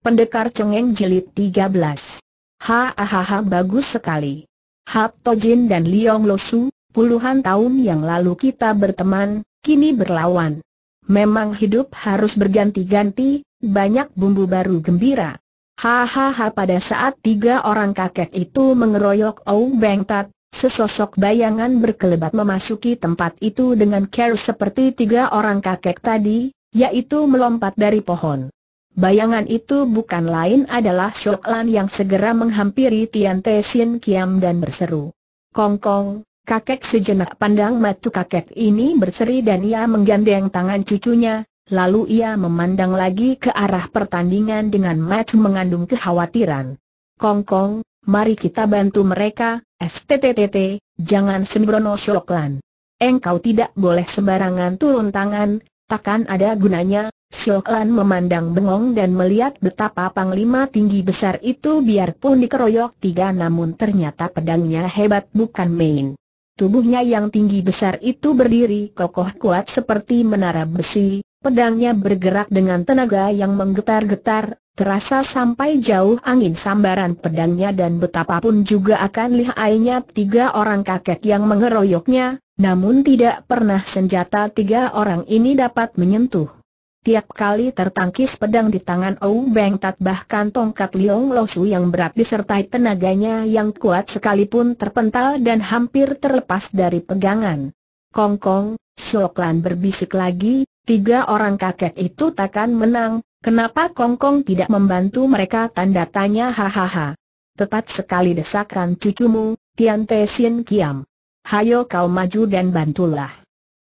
Pendekar Cengeng Jilid 13. Hahaha bagus sekali. Hap Tojin dan Liong Losu, puluhan tahun yang lalu kita berteman, kini berlawan. Memang hidup harus berganti-ganti, banyak bumbu baru gembira. Hahaha pada saat tiga orang kakek itu mengeroyok Ou Beng Tat, Sesosok bayangan berkelebat memasuki tempat itu dengan care seperti tiga orang kakek tadi, yaitu melompat dari pohon. Bayangan itu bukan lain adalah Shok Lan yang segera menghampiri Tian Te Sin Kiam dan berseru. Kong Kong, kakek sejenak pandang matu kakek ini berseri dan ia menggandeng tangan cucunya, lalu ia memandang lagi ke arah pertandingan dengan matu mengandung kekhawatiran. Kong Kong, mari kita bantu mereka, STTTT, jangan sembrono Shok Lan. Engkau tidak boleh sembarangan turun tangan, takkan ada gunanya, Sioklan memandang bengong dan melihat betapa panglima tinggi besar itu biarpun dikeroyok tiga namun ternyata pedangnya hebat bukan main. Tubuhnya yang tinggi besar itu berdiri kokoh kuat seperti menara besi, pedangnya bergerak dengan tenaga yang menggetar-getar, Terasa sampai jauh angin sambaran pedangnya dan betapapun juga akan lihainya tiga orang kakek yang mengeroyoknya, namun tidak pernah senjata tiga orang ini dapat menyentuh. Tiap kali tertangkis pedang di tangan Ou Beng Tat bahkan tongkat Liong Losu yang berat disertai tenaganya yang kuat sekalipun terpental dan hampir terlepas dari pegangan. Kongkong, Sioklan berbisik lagi, tiga orang kakek itu takkan menang, Kenapa Kongkong tidak membantu mereka tanda tanya hahaha. Tepat sekali desakan cucumu, Tian Te Sien Kiam. Hayo kau maju dan bantulah.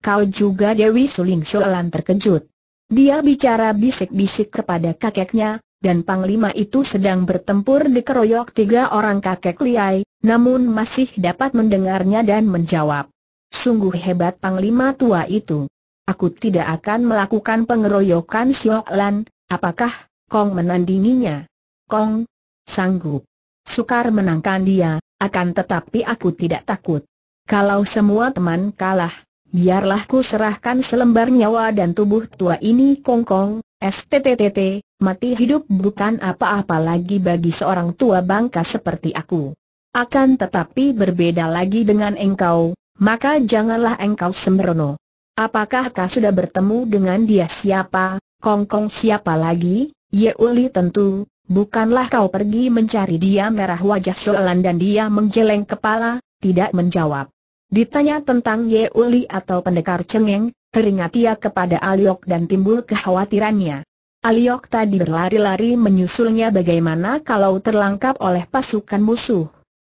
Kau juga Dewi Suling Sholan terkejut. Dia bicara bisik-bisik kepada kakeknya, dan Panglima itu sedang bertempur dikeroyok tiga orang kakek liai, namun masih dapat mendengarnya dan menjawab. Sungguh hebat Panglima tua itu. Aku tidak akan melakukan pengeroyokan Siok Lan, Apakah, Kong menandinginya? Kong, sanggup. Sukar menangkan dia, akan tetapi aku tidak takut. Kalau semua teman kalah, biarlah ku serahkan selembar nyawa dan tubuh tua ini Kong Kong, STTTT, mati hidup bukan apa-apa lagi bagi seorang tua bangka seperti aku. Akan tetapi berbeda lagi dengan engkau, maka janganlah engkau sembrono. Apakah kau sudah bertemu dengan dia siapa, Kongkong? Kong siapa lagi? Yeuli tentu, bukanlah kau pergi mencari dia merah wajah Sholan dan dia menggeleng kepala, tidak menjawab. Ditanya tentang Yeuli atau pendekar cengeng, teringat ia kepada Aliok dan timbul kekhawatirannya. Aliok tadi berlari-lari menyusulnya bagaimana kalau terlangkap oleh pasukan musuh.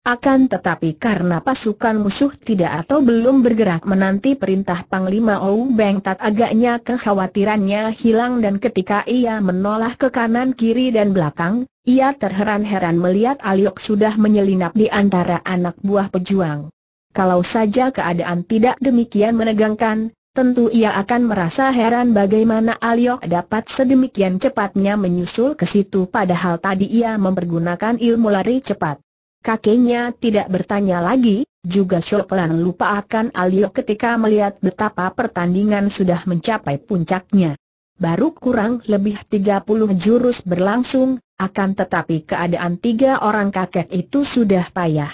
Akan tetapi karena pasukan musuh tidak atau belum bergerak menanti perintah Panglima Ou Beng Tat agaknya kekhawatirannya hilang dan ketika ia menolak ke kanan kiri dan belakang, ia terheran-heran melihat Aliok sudah menyelinap di antara anak buah pejuang. Kalau saja keadaan tidak demikian menegangkan, tentu ia akan merasa heran bagaimana Aliok dapat sedemikian cepatnya menyusul ke situ padahal tadi ia mempergunakan ilmu lari cepat. Kakeknya tidak bertanya lagi, juga Shoklan lupa akan Alio ketika melihat betapa pertandingan sudah mencapai puncaknya. Baru kurang lebih 30 jurus berlangsung, akan tetapi keadaan tiga orang kakek itu sudah payah.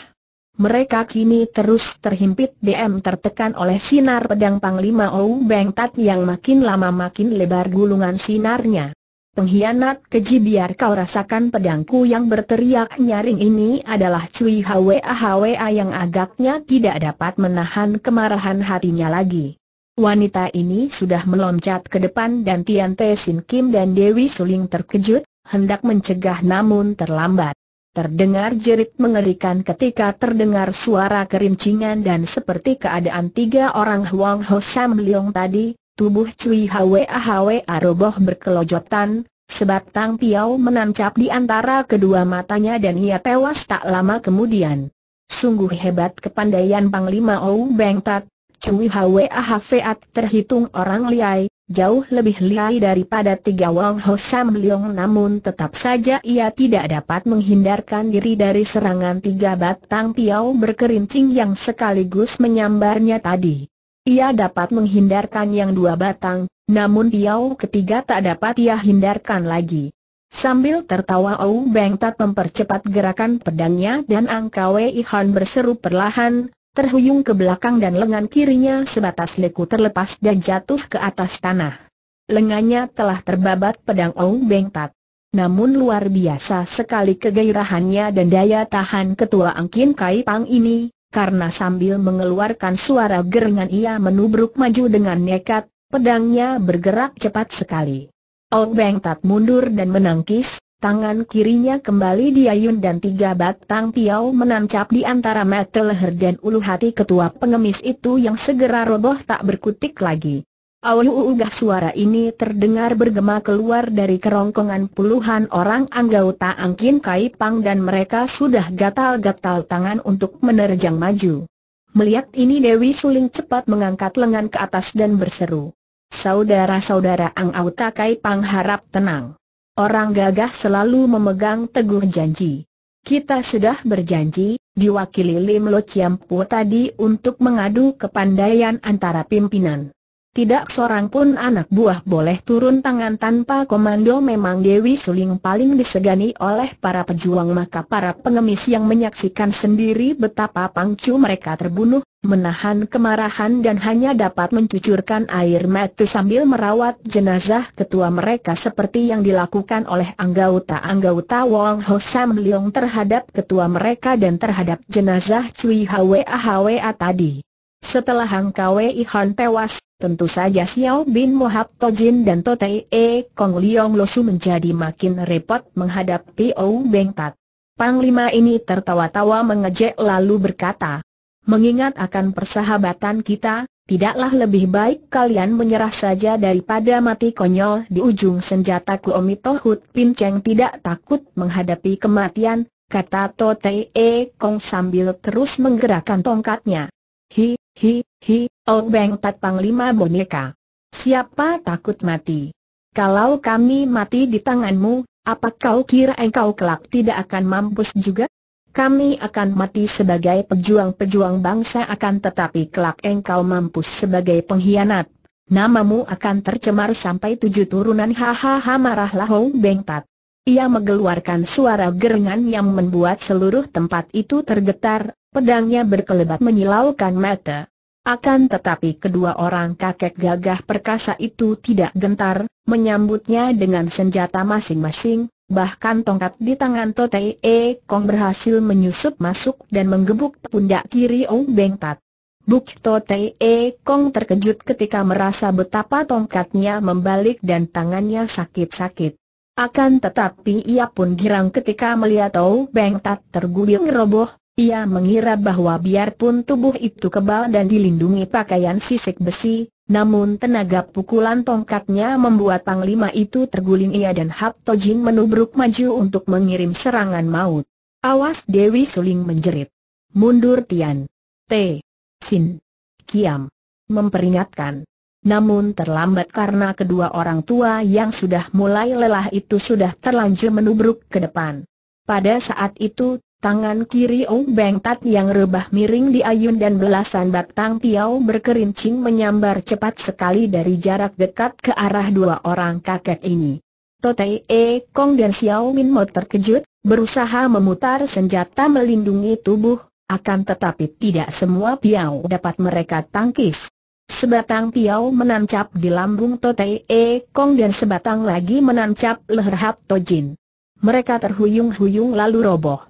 Mereka kini terus terhimpit DM tertekan oleh sinar pedang Panglima Ou Beng Tat yang makin lama makin lebar gulungan sinarnya. Pengkhianat keji biar kau rasakan pedangku yang berteriak nyaring ini adalah Cui Hwa Hwa yang agaknya tidak dapat menahan kemarahan hatinya lagi. Wanita ini sudah meloncat ke depan dan Tian Te Sin Kim dan Dewi Suling terkejut, hendak mencegah namun terlambat. Terdengar jerit mengerikan ketika terdengar suara kerincingan dan seperti keadaan tiga orang Huang Ho Sam Leong tadi, Tubuh Cui Hwa Hwa roboh berkelojotan, Sebatang piau menancap di antara kedua matanya dan ia tewas tak lama kemudian. Sungguh hebat kepandaian Panglima Ou Beng Tat, Cui Hwa Hafeat terhitung orang liai, jauh lebih liai daripada tiga Wong Ho Sam Leong namun tetap saja ia tidak dapat menghindarkan diri dari serangan tiga batang piau berkerincing yang sekaligus menyambarnya tadi. Ia dapat menghindarkan yang dua batang, namun piau ketiga tak dapat ia hindarkan lagi. Sambil tertawa Ou Beng Tat mempercepat gerakan pedangnya dan Angkawe Ihan berseru perlahan, terhuyung ke belakang dan lengan kirinya sebatas leku terlepas dan jatuh ke atas tanah. Lengannya telah terbabat pedang Ou Beng Tat. Namun luar biasa sekali kegairahannya dan daya tahan ketua Angkin Kai Pang ini, karena sambil mengeluarkan suara geringan ia menubruk maju dengan nekat, pedangnya bergerak cepat sekali. Ong Beng Tat mundur dan menangkis, tangan kirinya kembali diayun dan tiga batang piau menancap di antara mata leher dan ulu hati ketua pengemis itu yang segera roboh tak berkutik lagi. Auuugah suara ini terdengar bergema keluar dari kerongkongan puluhan orang anggota Angkin Kai Pang dan mereka sudah gatal-gatal tangan untuk menerjang maju. Melihat ini Dewi Suling cepat mengangkat lengan ke atas dan berseru. Saudara-saudara Ang Auta Kai Pang harap tenang. Orang gagah selalu memegang teguh janji. Kita sudah berjanji, diwakili Lim Lo Chiam Pu tadi untuk mengadu kepandaian antara pimpinan. Tidak seorang pun anak buah boleh turun tangan tanpa komando memang Dewi Suling paling disegani oleh para pejuang maka para pengemis yang menyaksikan sendiri betapa pangcu mereka terbunuh, menahan kemarahan dan hanya dapat mencucurkan air mata sambil merawat jenazah ketua mereka seperti yang dilakukan oleh anggota-anggota Wong Ho Sam Leong terhadap ketua mereka dan terhadap jenazah Cui Hwa Hwa tadi. Setelah Hang Kwei Han tewas, tentu saja Xiao Bin Mohab Tojin dan To Totei E Kong Liong Losu menjadi makin repot menghadapi Ou Beng Tat. Panglima ini tertawa-tawa mengejek lalu berkata, Mengingat akan persahabatan kita, tidaklah lebih baik kalian menyerah saja daripada mati konyol di ujung senjata Kuomito Hut Cheng tidak takut menghadapi kematian, kata To Totei E Kong sambil terus menggerakkan tongkatnya. Hi, Hi, hi, oh Tat panglima boneka. Siapa takut mati? Kalau kami mati di tanganmu, apa kau kira engkau kelak tidak akan mampus juga? Kami akan mati sebagai pejuang-pejuang bangsa akan tetapi kelak engkau mampus sebagai pengkhianat. Namamu akan tercemar sampai tujuh turunan hahaha marahlah Hong Tat. Ia mengeluarkan suara gerengan yang membuat seluruh tempat itu tergetar, pedangnya berkelebat menyilaukan mata. Akan tetapi kedua orang kakek gagah perkasa itu tidak gentar, menyambutnya dengan senjata masing-masing, bahkan tongkat di tangan Totei E Kong berhasil menyusup masuk dan menggebuk pundak kiri Ong Beng Tat. Buk Totei E Kong terkejut ketika merasa betapa tongkatnya membalik dan tangannya sakit-sakit. Akan tetapi ia pun girang ketika melihat Ong Beng Tat terguling roboh, ia mengira bahwa biarpun tubuh itu kebal dan dilindungi pakaian sisik besi, namun tenaga pukulan tongkatnya membuat panglima itu terguling ia dan Hap Tojin menubruk maju untuk mengirim serangan maut. Awas Dewi Suling menjerit. Mundur Tian. T. Sin. Kiam. Memperingatkan. Namun terlambat karena kedua orang tua yang sudah mulai lelah itu sudah terlanjur menubruk ke depan. Pada saat itu Tangan kiri Ong Beng Tat yang rebah miring di ayun dan belasan batang piau berkerincing menyambar cepat sekali dari jarak dekat ke arah dua orang kakek ini. Totei E Kong dan Xiao Min Mo terkejut, berusaha memutar senjata melindungi tubuh, akan tetapi tidak semua piau dapat mereka tangkis. Sebatang piau menancap di lambung Totei E Kong dan sebatang lagi menancap leher Hap Tojin. Mereka terhuyung-huyung lalu roboh.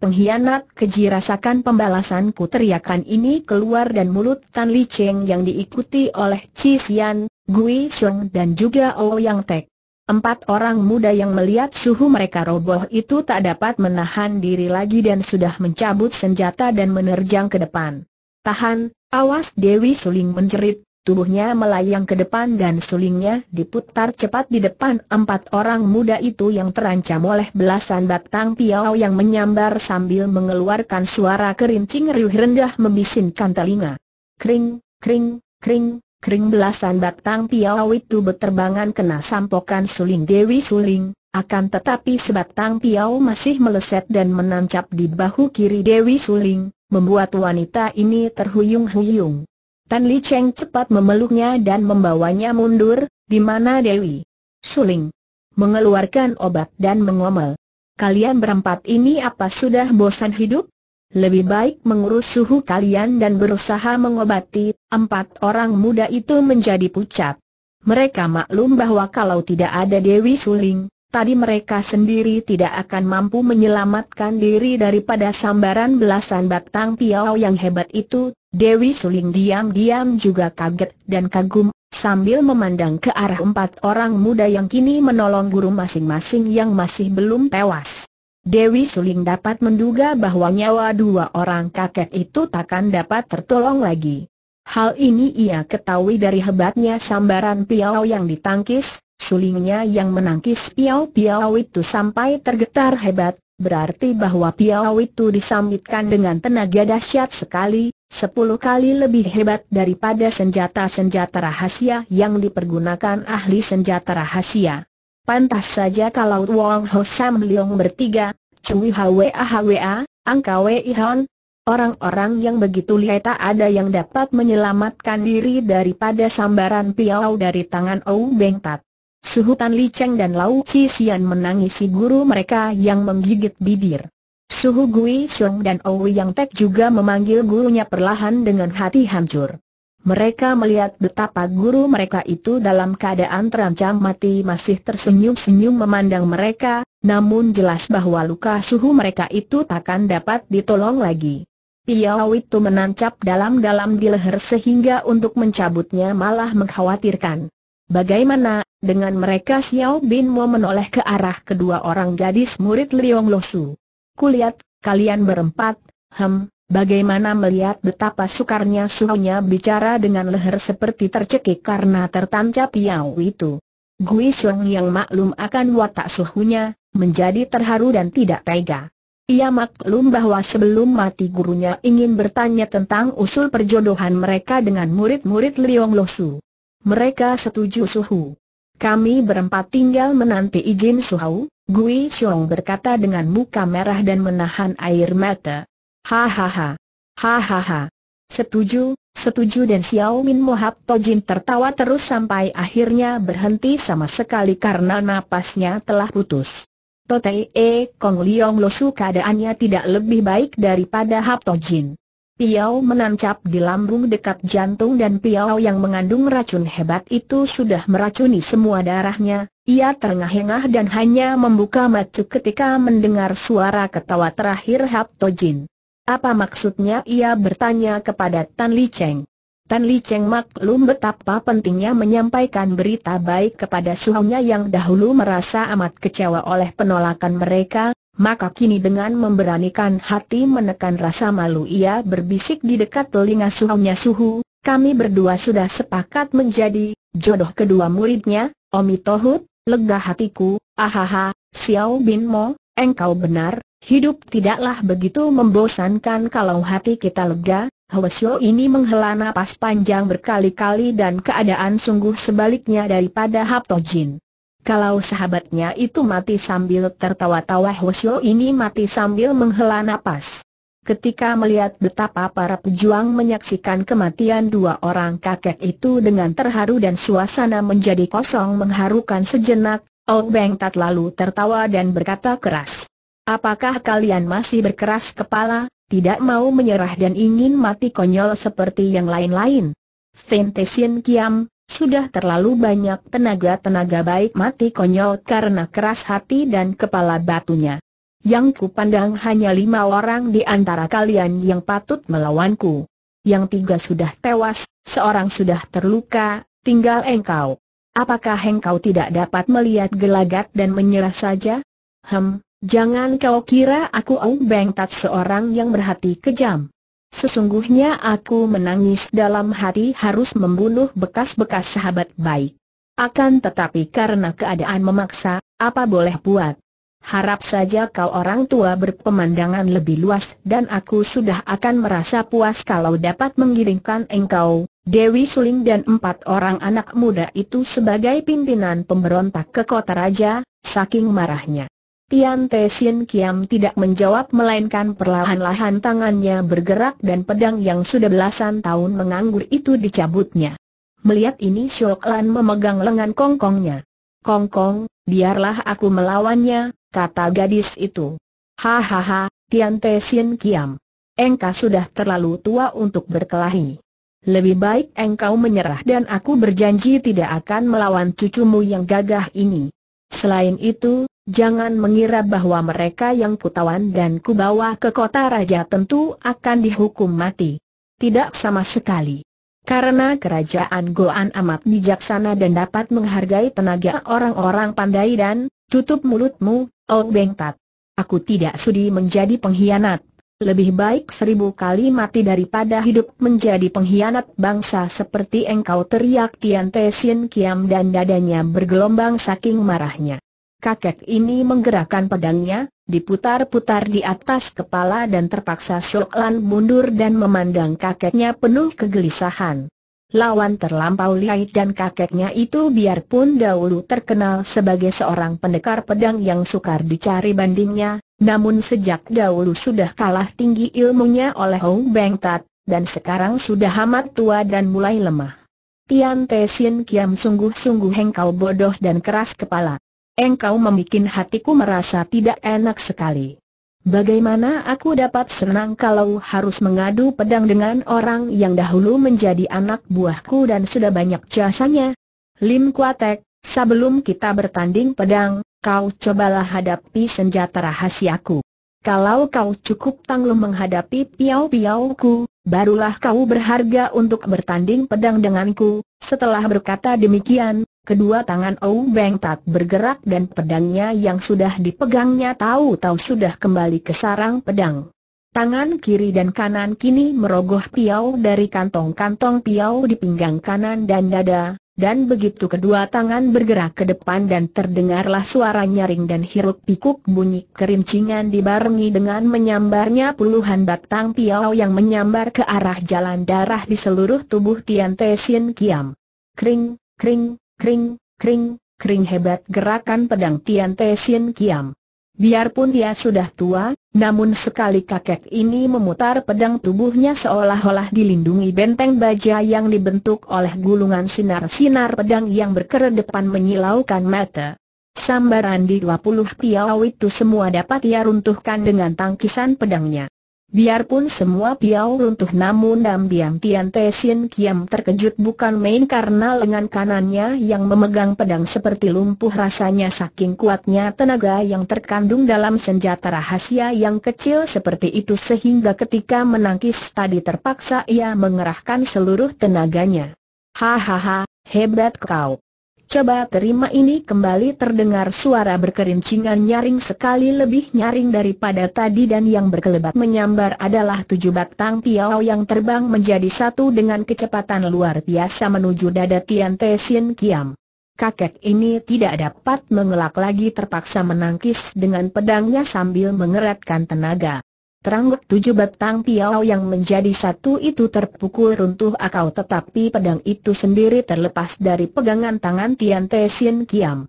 Pengkhianat keji rasakan pembalasanku teriakan ini keluar dan mulut Tan Li Cheng yang diikuti oleh Chi Xian, Gui Sheng dan juga O oh Yang Tek. Empat orang muda yang melihat suhu mereka roboh itu tak dapat menahan diri lagi dan sudah mencabut senjata dan menerjang ke depan. Tahan, awas Dewi Suling menjerit, Tubuhnya melayang ke depan dan sulingnya diputar cepat di depan empat orang muda itu yang terancam oleh belasan batang piau yang menyambar sambil mengeluarkan suara kerincing riuh rendah membisinkan telinga. Kring, kring, kring, kring belasan batang piau itu berterbangan kena sampokan suling Dewi Suling, akan tetapi sebatang piau masih meleset dan menancap di bahu kiri Dewi Suling, membuat wanita ini terhuyung-huyung. Tan Li Cheng cepat memeluknya dan membawanya mundur, di mana Dewi Suling mengeluarkan obat dan mengomel. Kalian berempat ini apa sudah bosan hidup? Lebih baik mengurus suhu kalian dan berusaha mengobati, empat orang muda itu menjadi pucat. Mereka maklum bahwa kalau tidak ada Dewi Suling, tadi mereka sendiri tidak akan mampu menyelamatkan diri daripada sambaran belasan batang piau yang hebat itu, Dewi Suling diam-diam juga kaget dan kagum, sambil memandang ke arah empat orang muda yang kini menolong guru masing-masing yang masih belum tewas. Dewi Suling dapat menduga bahwa nyawa dua orang kakek itu takkan dapat tertolong lagi. Hal ini ia ketahui dari hebatnya sambaran piau yang ditangkis, Sulingnya yang menangkis piau-piau itu sampai tergetar hebat, berarti bahwa piau itu disambitkan dengan tenaga dahsyat sekali, sepuluh kali lebih hebat daripada senjata-senjata rahasia yang dipergunakan ahli senjata rahasia. Pantas saja kalau Wong Ho Sam Leong bertiga, Cui Hwa Hwa, Angka Wei Hon, Orang-orang yang begitu lihai tak ada yang dapat menyelamatkan diri daripada sambaran piau dari tangan Ou Beng Tat. Tan Li Cheng dan Lau Chi Sian menangisi guru mereka yang menggigit bibir. Suhu Gui Xiong dan Owi Yang Tek juga memanggil gurunya perlahan dengan hati hancur. Mereka melihat betapa guru mereka itu dalam keadaan terancam mati masih tersenyum-senyum memandang mereka, namun jelas bahwa luka suhu mereka itu takkan dapat ditolong lagi. Piau itu menancap dalam-dalam di leher sehingga untuk mencabutnya malah mengkhawatirkan. Bagaimana, dengan mereka Xiao Bin Mo menoleh ke arah kedua orang gadis murid Liong Losu. Kulihat, kalian berempat, hem, bagaimana melihat betapa sukarnya suhunya bicara dengan leher seperti tercekik karena tertancap Yao itu. Gui Xiong yang maklum akan watak suhunya, menjadi terharu dan tidak tega. Ia maklum bahwa sebelum mati gurunya ingin bertanya tentang usul perjodohan mereka dengan murid-murid Liong Losu. Mereka setuju Suhu. Kami berempat tinggal menanti izin Suhu, Gui Xiong berkata dengan muka merah dan menahan air mata. Hahaha. Hahaha. Setuju, setuju dan Xiao Min Mohab Tojin tertawa terus sampai akhirnya berhenti sama sekali karena napasnya telah putus. Totei e Kong Liong Losu keadaannya tidak lebih baik daripada Hap Tojin. Piau menancap di lambung dekat jantung dan piau yang mengandung racun hebat itu sudah meracuni semua darahnya, ia terengah-engah dan hanya membuka mata ketika mendengar suara ketawa terakhir Hap Tojin. Apa maksudnya ia bertanya kepada Tan Li Cheng. Tan Li Cheng maklum betapa pentingnya menyampaikan berita baik kepada suhunya yang dahulu merasa amat kecewa oleh penolakan mereka, maka kini dengan memberanikan hati menekan rasa malu ia berbisik di dekat telinga suhunya suhu, kami berdua sudah sepakat menjadi jodoh kedua muridnya, Omi Tohut, lega hatiku, ahaha, Xiao Bin Mo, engkau benar, hidup tidaklah begitu membosankan kalau hati kita lega, Xiao ini menghela napas panjang berkali-kali dan keadaan sungguh sebaliknya daripada Haptojin. Kalau sahabatnya itu mati sambil tertawa-tawa Hoshio ini mati sambil menghela nafas. Ketika melihat betapa para pejuang menyaksikan kematian dua orang kakek itu dengan terharu dan suasana menjadi kosong mengharukan sejenak, Ong Beng Tat lalu tertawa dan berkata keras. Apakah kalian masih berkeras kepala, tidak mau menyerah dan ingin mati konyol seperti yang lain-lain? Fentesin Kiam, sudah terlalu banyak tenaga-tenaga baik mati konyol karena keras hati dan kepala batunya. Yang kupandang hanya lima orang di antara kalian yang patut melawanku. Yang tiga sudah tewas, seorang sudah terluka, tinggal engkau. Apakah engkau tidak dapat melihat gelagat dan menyerah saja? Hem, jangan kau kira aku Ong Beng Tat seorang yang berhati kejam. Sesungguhnya aku menangis dalam hati harus membunuh bekas-bekas sahabat baik. Akan tetapi karena keadaan memaksa, apa boleh buat? Harap saja kau orang tua berpemandangan lebih luas dan aku sudah akan merasa puas kalau dapat menggiringkan engkau, Dewi Suling dan empat orang anak muda itu sebagai pimpinan pemberontak ke kota raja, saking marahnya. Tian Te Sien Kiam tidak menjawab melainkan perlahan-lahan tangannya bergerak dan pedang yang sudah belasan tahun menganggur itu dicabutnya. Melihat ini Syok Lan memegang lengan kongkongnya. Kongkong, biarlah aku melawannya, kata gadis itu. Hahaha, Tian Te Sien Kiam. Engkau sudah terlalu tua untuk berkelahi. Lebih baik engkau menyerah dan aku berjanji tidak akan melawan cucumu yang gagah ini. Selain itu, Jangan mengira bahwa mereka yang kutawan dan kubawa ke kota raja tentu akan dihukum mati. Tidak sama sekali. Karena kerajaan Goan amat bijaksana dan dapat menghargai tenaga orang-orang pandai dan, tutup mulutmu, Oh Tat. Aku tidak sudi menjadi pengkhianat. Lebih baik seribu kali mati daripada hidup menjadi pengkhianat bangsa seperti engkau teriak Tian Te Sin Kiam dan dadanya bergelombang saking marahnya. Kakek ini menggerakkan pedangnya, diputar-putar di atas kepala dan terpaksa Shok mundur dan memandang kakeknya penuh kegelisahan. Lawan terlampau lihai dan kakeknya itu biarpun dahulu terkenal sebagai seorang pendekar pedang yang sukar dicari bandingnya, namun sejak dahulu sudah kalah tinggi ilmunya oleh Hong Beng Tat, dan sekarang sudah amat tua dan mulai lemah. Tian Te Sin Kiam sungguh-sungguh hengkau bodoh dan keras kepala. Engkau membuat hatiku merasa tidak enak sekali. Bagaimana aku dapat senang kalau harus mengadu pedang dengan orang yang dahulu menjadi anak buahku dan sudah banyak jasanya? Lim Kuatek, sebelum kita bertanding pedang, kau cobalah hadapi senjata rahasiaku. Kalau kau cukup tangguh menghadapi piau-piauku, barulah kau berharga untuk bertanding pedang denganku. Setelah berkata demikian, Kedua tangan Ou Beng tak bergerak dan pedangnya yang sudah dipegangnya tahu-tahu sudah kembali ke sarang pedang. Tangan kiri dan kanan kini merogoh piau dari kantong-kantong piau di pinggang kanan dan dada, dan begitu kedua tangan bergerak ke depan dan terdengarlah suara nyaring dan hiruk pikuk bunyi kerincingan dibarengi dengan menyambarnya puluhan batang piau yang menyambar ke arah jalan darah di seluruh tubuh Tian Te Sin Kiam. Kring, kring, Kring, kring, kring hebat gerakan pedang Tian Te Sin Kiam. Biarpun dia sudah tua, namun sekali kakek ini memutar pedang tubuhnya seolah-olah dilindungi benteng baja yang dibentuk oleh gulungan sinar-sinar pedang yang berkeredepan menyilaukan mata. Sambaran di 20 piau itu semua dapat ia runtuhkan dengan tangkisan pedangnya. Biarpun semua piau runtuh namun Dam diam Tian Te Sin Kiam terkejut bukan main karena lengan kanannya yang memegang pedang seperti lumpuh rasanya saking kuatnya tenaga yang terkandung dalam senjata rahasia yang kecil seperti itu sehingga ketika menangkis tadi terpaksa ia mengerahkan seluruh tenaganya. Hahaha, hebat kau. Coba terima ini kembali terdengar suara berkerincingan nyaring sekali lebih nyaring daripada tadi dan yang berkelebat menyambar adalah tujuh batang piau yang terbang menjadi satu dengan kecepatan luar biasa menuju dada Tian Te Sin Kiam. Kakek ini tidak dapat mengelak lagi terpaksa menangkis dengan pedangnya sambil mengeratkan tenaga. Terangguk tujuh batang piau yang menjadi satu itu terpukul runtuh akau tetapi pedang itu sendiri terlepas dari pegangan tangan Tian Te Sin Kiam.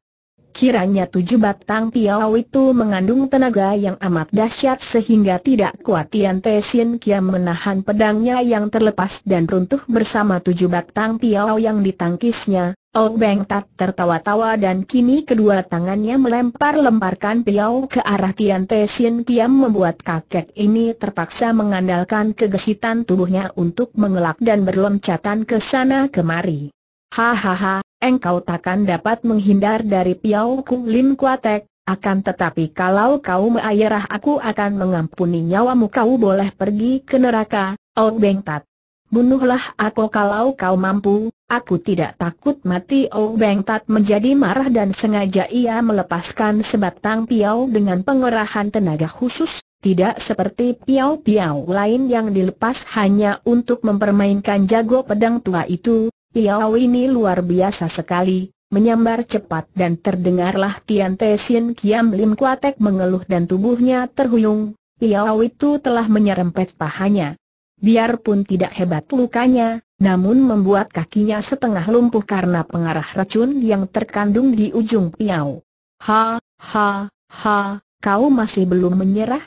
Kiranya tujuh batang piau itu mengandung tenaga yang amat dahsyat sehingga tidak kuat Tian Te Sin Kiam menahan pedangnya yang terlepas dan runtuh bersama tujuh batang piau yang ditangkisnya, Oh Beng Tat tertawa-tawa dan kini kedua tangannya melempar-lemparkan piau ke arah Tian Te Sin Kiam membuat kakek ini terpaksa mengandalkan kegesitan tubuhnya untuk mengelak dan berloncatan ke sana kemari. Hahaha, engkau takkan dapat menghindar dari piau ku Lim Kuatek, akan tetapi kalau kau meayrah aku akan mengampuni nyawamu kau boleh pergi ke neraka, Oh Beng Tat. Bunuhlah aku kalau kau mampu, aku tidak takut mati Oh Beng Tat menjadi marah dan sengaja ia melepaskan sebatang piau dengan pengerahan tenaga khusus, tidak seperti piau-piau lain yang dilepas hanya untuk mempermainkan jago pedang tua itu, piau ini luar biasa sekali, menyambar cepat dan terdengarlah Tian Te Sin Kiam Lim Kuatek mengeluh dan tubuhnya terhuyung, piau itu telah menyerempet pahanya. Biarpun tidak hebat lukanya, namun membuat kakinya setengah lumpuh karena pengarah racun yang terkandung di ujung piau. Ha, ha, ha, kau masih belum menyerah?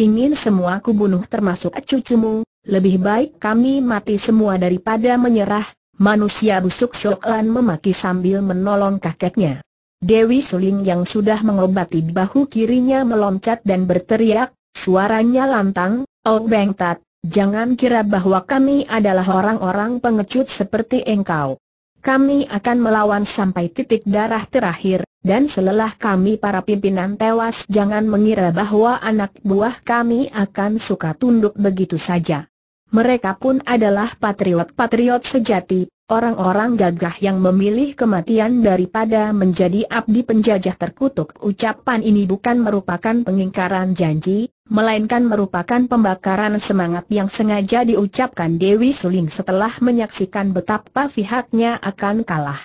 Ingin semua kubunuh termasuk cucumu, lebih baik kami mati semua daripada menyerah, manusia busuk Shoklan memaki sambil menolong kakeknya. Dewi Suling yang sudah mengobati bahu kirinya meloncat dan berteriak, suaranya lantang, Oh Beng Tat, Jangan kira bahwa kami adalah orang-orang pengecut seperti engkau. Kami akan melawan sampai titik darah terakhir, dan selelah kami para pimpinan tewas jangan mengira bahwa anak buah kami akan suka tunduk begitu saja. Mereka pun adalah patriot-patriot sejati, orang-orang gagah yang memilih kematian daripada menjadi abdi penjajah terkutuk. Ucapan ini bukan merupakan pengingkaran janji, melainkan merupakan pembakaran semangat yang sengaja diucapkan Dewi Suling setelah menyaksikan betapa pihaknya akan kalah.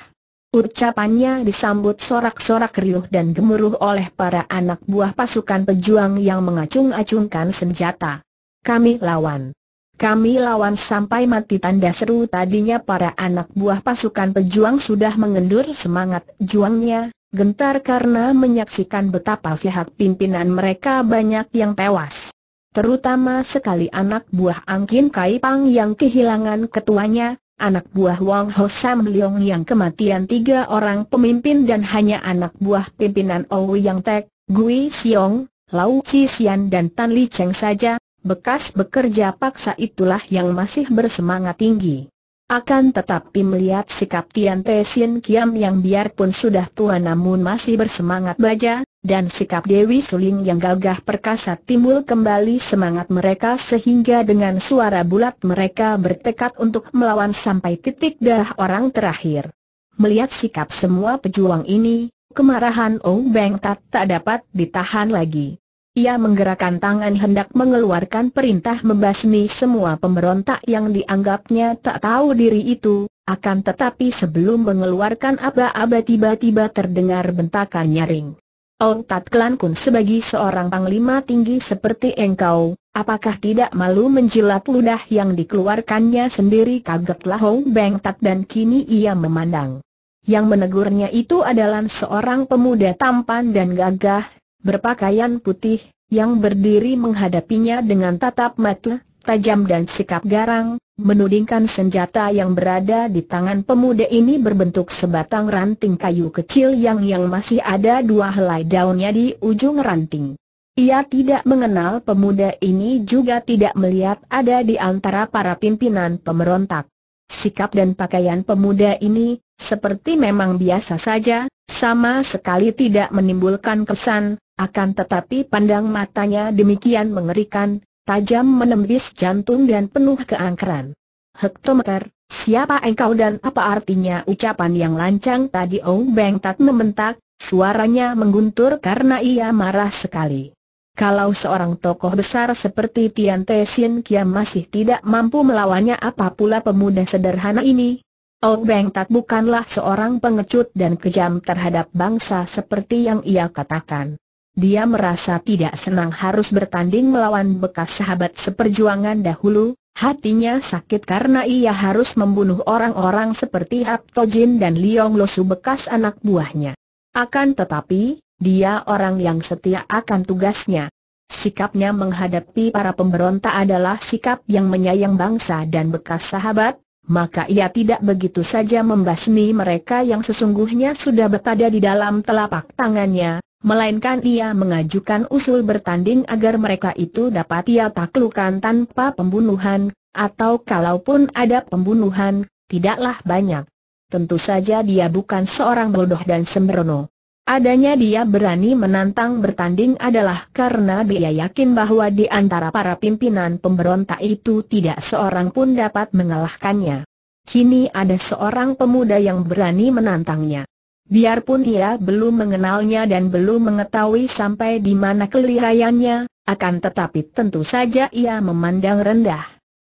Ucapannya disambut sorak-sorak riuh dan gemuruh oleh para anak buah pasukan pejuang yang mengacung-acungkan senjata. Kami lawan. Kami lawan sampai mati tanda seru tadinya para anak buah pasukan pejuang sudah mengendur semangat juangnya, gentar karena menyaksikan betapa pihak pimpinan mereka banyak yang tewas. Terutama sekali anak buah Angkin Kai Pang yang kehilangan ketuanya, anak buah Wang Ho Sam Leong yang kematian tiga orang pemimpin dan hanya anak buah pimpinan Owi Yang Tek, Gui Xiong, Lau Chi Xian dan Tan Li Cheng saja, bekas bekerja paksa itulah yang masih bersemangat tinggi. Akan tetapi melihat sikap Tian Te Sin Kiam yang biarpun sudah tua namun masih bersemangat baja, dan sikap Dewi Suling yang gagah perkasa timbul kembali semangat mereka sehingga dengan suara bulat mereka bertekad untuk melawan sampai titik dah orang terakhir. Melihat sikap semua pejuang ini, kemarahan Ong Beng Tat tak dapat ditahan lagi. Ia menggerakkan tangan hendak mengeluarkan perintah membasmi semua pemberontak yang dianggapnya tak tahu diri itu, akan tetapi sebelum mengeluarkan aba-aba tiba-tiba terdengar bentakan nyaring. Oh Tat Klan Kun sebagai seorang panglima tinggi seperti engkau, apakah tidak malu menjilat ludah yang dikeluarkannya sendiri kagetlah Hong Beng Tat dan kini ia memandang. Yang menegurnya itu adalah seorang pemuda tampan dan gagah, berpakaian putih, yang berdiri menghadapinya dengan tatap mata, tajam dan sikap garang, menudingkan senjata yang berada di tangan pemuda ini berbentuk sebatang ranting kayu kecil yang yang masih ada dua helai daunnya di ujung ranting. Ia tidak mengenal pemuda ini juga tidak melihat ada di antara para pimpinan pemberontak. Sikap dan pakaian pemuda ini, seperti memang biasa saja, sama sekali tidak menimbulkan kesan, akan tetapi pandang matanya demikian mengerikan, tajam menembus jantung dan penuh keangkeran. Hektometer, siapa engkau dan apa artinya ucapan yang lancang tadi Ong Beng Tak membentak, suaranya mengguntur karena ia marah sekali. Kalau seorang tokoh besar seperti Tian Te Sin Kiam masih tidak mampu melawannya apa pula pemuda sederhana ini? Ong Beng Tak bukanlah seorang pengecut dan kejam terhadap bangsa seperti yang ia katakan. Dia merasa tidak senang harus bertanding melawan bekas sahabat seperjuangan dahulu, hatinya sakit karena ia harus membunuh orang-orang seperti Hapto Jin dan Liong Losu bekas anak buahnya. Akan tetapi, dia orang yang setia akan tugasnya. Sikapnya menghadapi para pemberontak adalah sikap yang menyayang bangsa dan bekas sahabat, maka ia tidak begitu saja membasmi mereka yang sesungguhnya sudah berada di dalam telapak tangannya, Melainkan ia mengajukan usul bertanding agar mereka itu dapat ia taklukan tanpa pembunuhan, atau kalaupun ada pembunuhan, tidaklah banyak. Tentu saja dia bukan seorang bodoh dan sembrono. Adanya dia berani menantang bertanding adalah karena dia yakin bahwa di antara para pimpinan pemberontak itu tidak seorang pun dapat mengalahkannya. Kini ada seorang pemuda yang berani menantangnya. Biarpun ia belum mengenalnya dan belum mengetahui sampai di mana kelihayannya, akan tetapi tentu saja ia memandang rendah.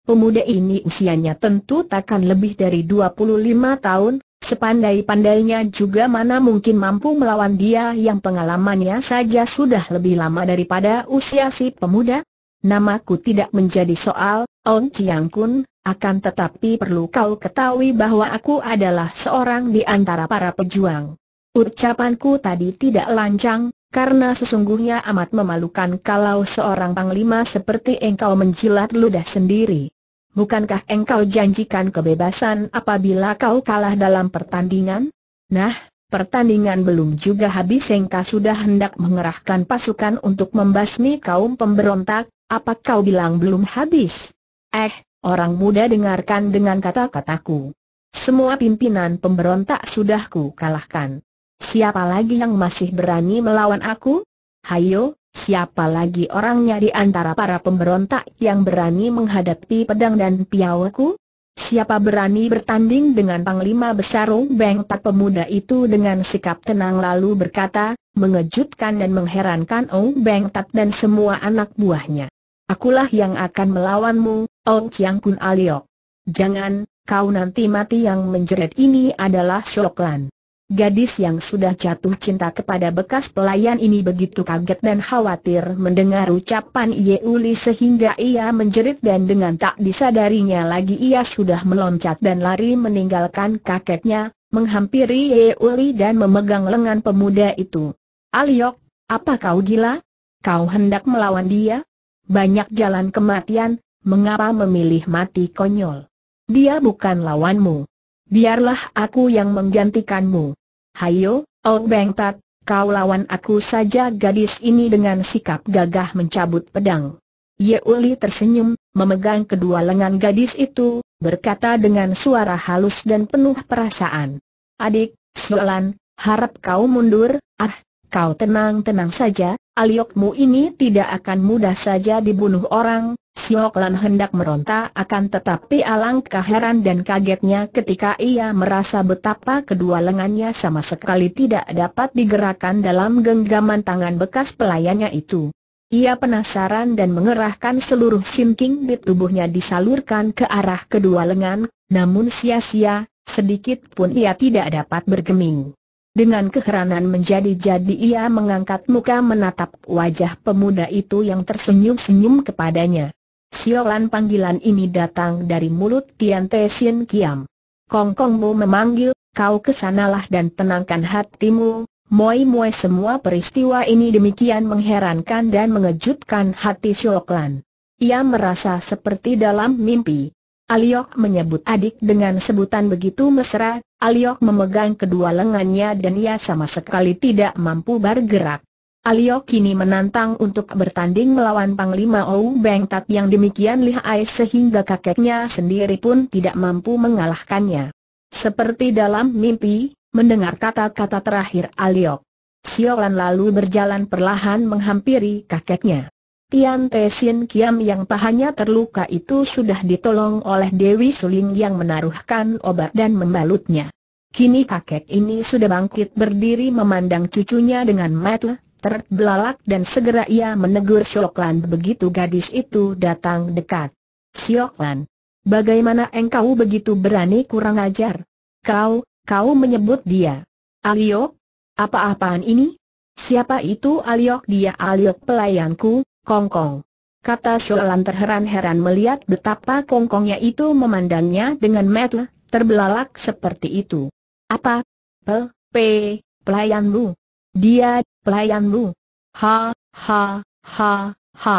Pemuda ini usianya tentu takkan lebih dari 25 tahun, sepandai-pandainya juga mana mungkin mampu melawan dia yang pengalamannya saja sudah lebih lama daripada usia si pemuda, namaku tidak menjadi soal, On Chiang Kun, akan tetapi perlu kau ketahui bahwa aku adalah seorang di antara para pejuang. Ucapanku tadi tidak lancang, karena sesungguhnya amat memalukan kalau seorang panglima seperti engkau menjilat ludah sendiri. Bukankah engkau janjikan kebebasan apabila kau kalah dalam pertandingan? Nah, pertandingan belum juga habis engkau sudah hendak mengerahkan pasukan untuk membasmi kaum pemberontak, apa kau bilang belum habis? Eh, orang muda dengarkan dengan kata-kataku. Semua pimpinan pemberontak sudah ku kalahkan. Siapa lagi yang masih berani melawan aku? Hayo, siapa lagi orangnya di antara para pemberontak yang berani menghadapi pedang dan piawaku? Siapa berani bertanding dengan Panglima Besar Beng Tak pemuda itu dengan sikap tenang lalu berkata, mengejutkan dan mengherankan Ong Beng Tak dan semua anak buahnya. Akulah yang akan melawanmu, Ong Chiang Kun Aliok. Jangan, kau nanti mati yang menjerit ini adalah Shoklan. Gadis yang sudah jatuh cinta kepada bekas pelayan ini begitu kaget dan khawatir mendengar ucapan Yeuli sehingga ia menjerit dan dengan tak disadarinya lagi ia sudah meloncat dan lari meninggalkan kakeknya, menghampiri Yeuli dan memegang lengan pemuda itu. Aliok, apa kau gila? Kau hendak melawan dia? Banyak jalan kematian, mengapa memilih mati konyol? Dia bukan lawanmu. Biarlah aku yang menggantikanmu. Hayo, Ong Beng Tat, kau lawan aku saja gadis ini dengan sikap gagah mencabut pedang. Uli tersenyum, memegang kedua lengan gadis itu, berkata dengan suara halus dan penuh perasaan. Adik, Solan, harap kau mundur, ah, Kau tenang-tenang saja, aliokmu ini tidak akan mudah saja dibunuh orang, Sioklan hendak meronta akan tetapi alangkah heran dan kagetnya ketika ia merasa betapa kedua lengannya sama sekali tidak dapat digerakkan dalam genggaman tangan bekas pelayannya itu. Ia penasaran dan mengerahkan seluruh sinking di tubuhnya disalurkan ke arah kedua lengan, namun sia-sia, sedikit pun ia tidak dapat bergeming. Dengan keheranan menjadi-jadi ia mengangkat muka menatap wajah pemuda itu yang tersenyum-senyum kepadanya. Siolan panggilan ini datang dari mulut Tian Te Sien Kiam. Kongkongmu memanggil, kau kesanalah dan tenangkan hatimu. Moi-moi semua peristiwa ini demikian mengherankan dan mengejutkan hati Siolan. Ia merasa seperti dalam mimpi. Aliok menyebut adik dengan sebutan begitu mesra, Aliok memegang kedua lengannya dan ia sama sekali tidak mampu bergerak. Aliok kini menantang untuk bertanding melawan Panglima Ou Beng Tat yang demikian lihai sehingga kakeknya sendiri pun tidak mampu mengalahkannya. Seperti dalam mimpi, mendengar kata-kata terakhir Aliok. Siolan lalu berjalan perlahan menghampiri kakeknya. Tian Te Sin Kiam yang pahanya terluka itu sudah ditolong oleh Dewi Suling yang menaruhkan obat dan membalutnya. Kini kakek ini sudah bangkit berdiri memandang cucunya dengan mata terbelalak dan segera ia menegur Sioklan begitu gadis itu datang dekat. Sioklan, bagaimana engkau begitu berani kurang ajar? Kau, kau menyebut dia. Aliok? Apa-apaan ini? Siapa itu Aliok? Dia Aliok pelayanku, Kongkong. Kata Shoalan terheran-heran melihat betapa kongkongnya itu memandangnya dengan metel, terbelalak seperti itu. Apa? Pel, pe, pelayanmu. Dia, pelayanmu. Ha, ha, ha, ha.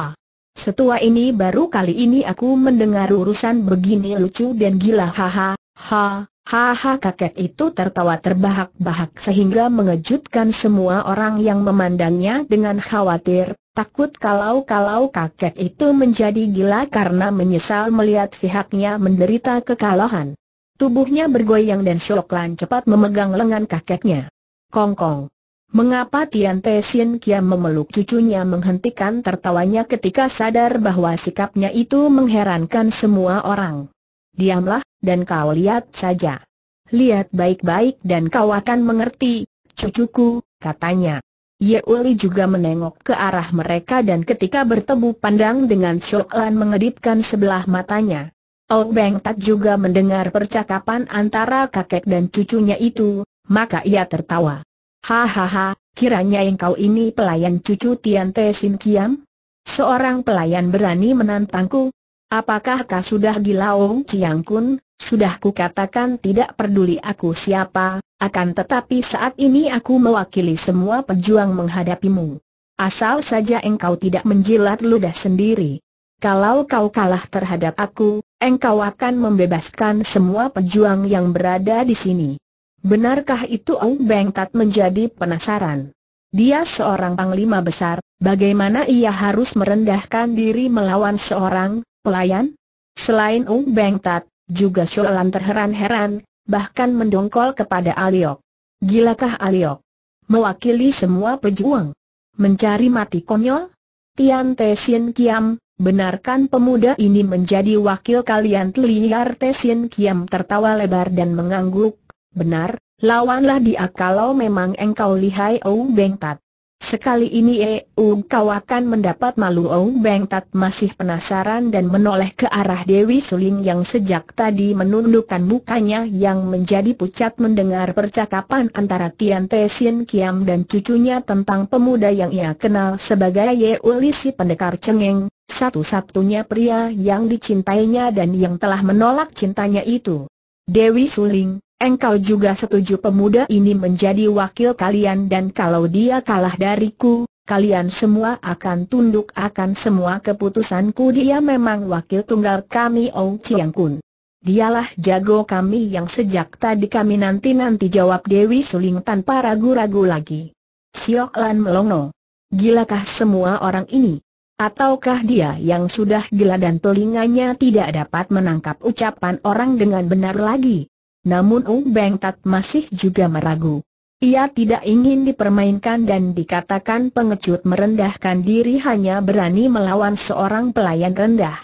Setua ini baru kali ini aku mendengar urusan begini lucu dan gila Ha, ha, ha, Haha kakek itu tertawa terbahak-bahak sehingga mengejutkan semua orang yang memandangnya dengan khawatir, takut kalau-kalau kakek itu menjadi gila karena menyesal melihat pihaknya menderita kekalahan. Tubuhnya bergoyang dan Shoklan cepat memegang lengan kakeknya. Kongkong. Mengapa Tian Te Sin Kiam memeluk cucunya menghentikan tertawanya ketika sadar bahwa sikapnya itu mengherankan semua orang? Diamlah, dan kau lihat saja. Lihat baik-baik dan kau akan mengerti, cucuku, katanya. Yeuli juga menengok ke arah mereka dan ketika bertemu pandang dengan Shok Lan mengedipkan sebelah matanya. Ong Beng Tat juga mendengar percakapan antara kakek dan cucunya itu, maka ia tertawa. Hahaha, kiranya engkau ini pelayan cucu Tian Te Sin Kiam? Seorang pelayan berani menantangku, Apakah kau sudah gila Ong Chiang Kun? Sudah katakan tidak peduli aku siapa, akan tetapi saat ini aku mewakili semua pejuang menghadapimu. Asal saja engkau tidak menjilat ludah sendiri. Kalau kau kalah terhadap aku, engkau akan membebaskan semua pejuang yang berada di sini. Benarkah itu Ong Tat menjadi penasaran? Dia seorang panglima besar, bagaimana ia harus merendahkan diri melawan seorang Pelayan? Selain Ung Beng Tat, juga Sholan terheran-heran, bahkan mendongkol kepada Aliok. Gilakah Aliok? Mewakili semua pejuang? Mencari mati konyol? Tian Te Sien Kiam, benarkan pemuda ini menjadi wakil kalian Teliar Te Sien Kiam tertawa lebar dan mengangguk. Benar, lawanlah dia kalau memang engkau lihai Ung Beng Tat. Sekali ini Eung um, kau akan mendapat malu Ong Beng Tat masih penasaran dan menoleh ke arah Dewi Suling yang sejak tadi menundukkan mukanya yang menjadi pucat mendengar percakapan antara Tian Te Sin Kiam dan cucunya tentang pemuda yang ia kenal sebagai ye uli si pendekar cengeng, satu-satunya pria yang dicintainya dan yang telah menolak cintanya itu. Dewi Suling, engkau juga setuju pemuda ini menjadi wakil kalian dan kalau dia kalah dariku, kalian semua akan tunduk akan semua keputusanku dia memang wakil tunggal kami Ong Chiang Kun. Dialah jago kami yang sejak tadi kami nanti-nanti jawab Dewi Suling tanpa ragu-ragu lagi. Siok Lan melongo. Gilakah semua orang ini? Ataukah dia yang sudah gila dan telinganya tidak dapat menangkap ucapan orang dengan benar lagi? Namun Ung Beng Tat masih juga meragu. Ia tidak ingin dipermainkan dan dikatakan pengecut merendahkan diri hanya berani melawan seorang pelayan rendah.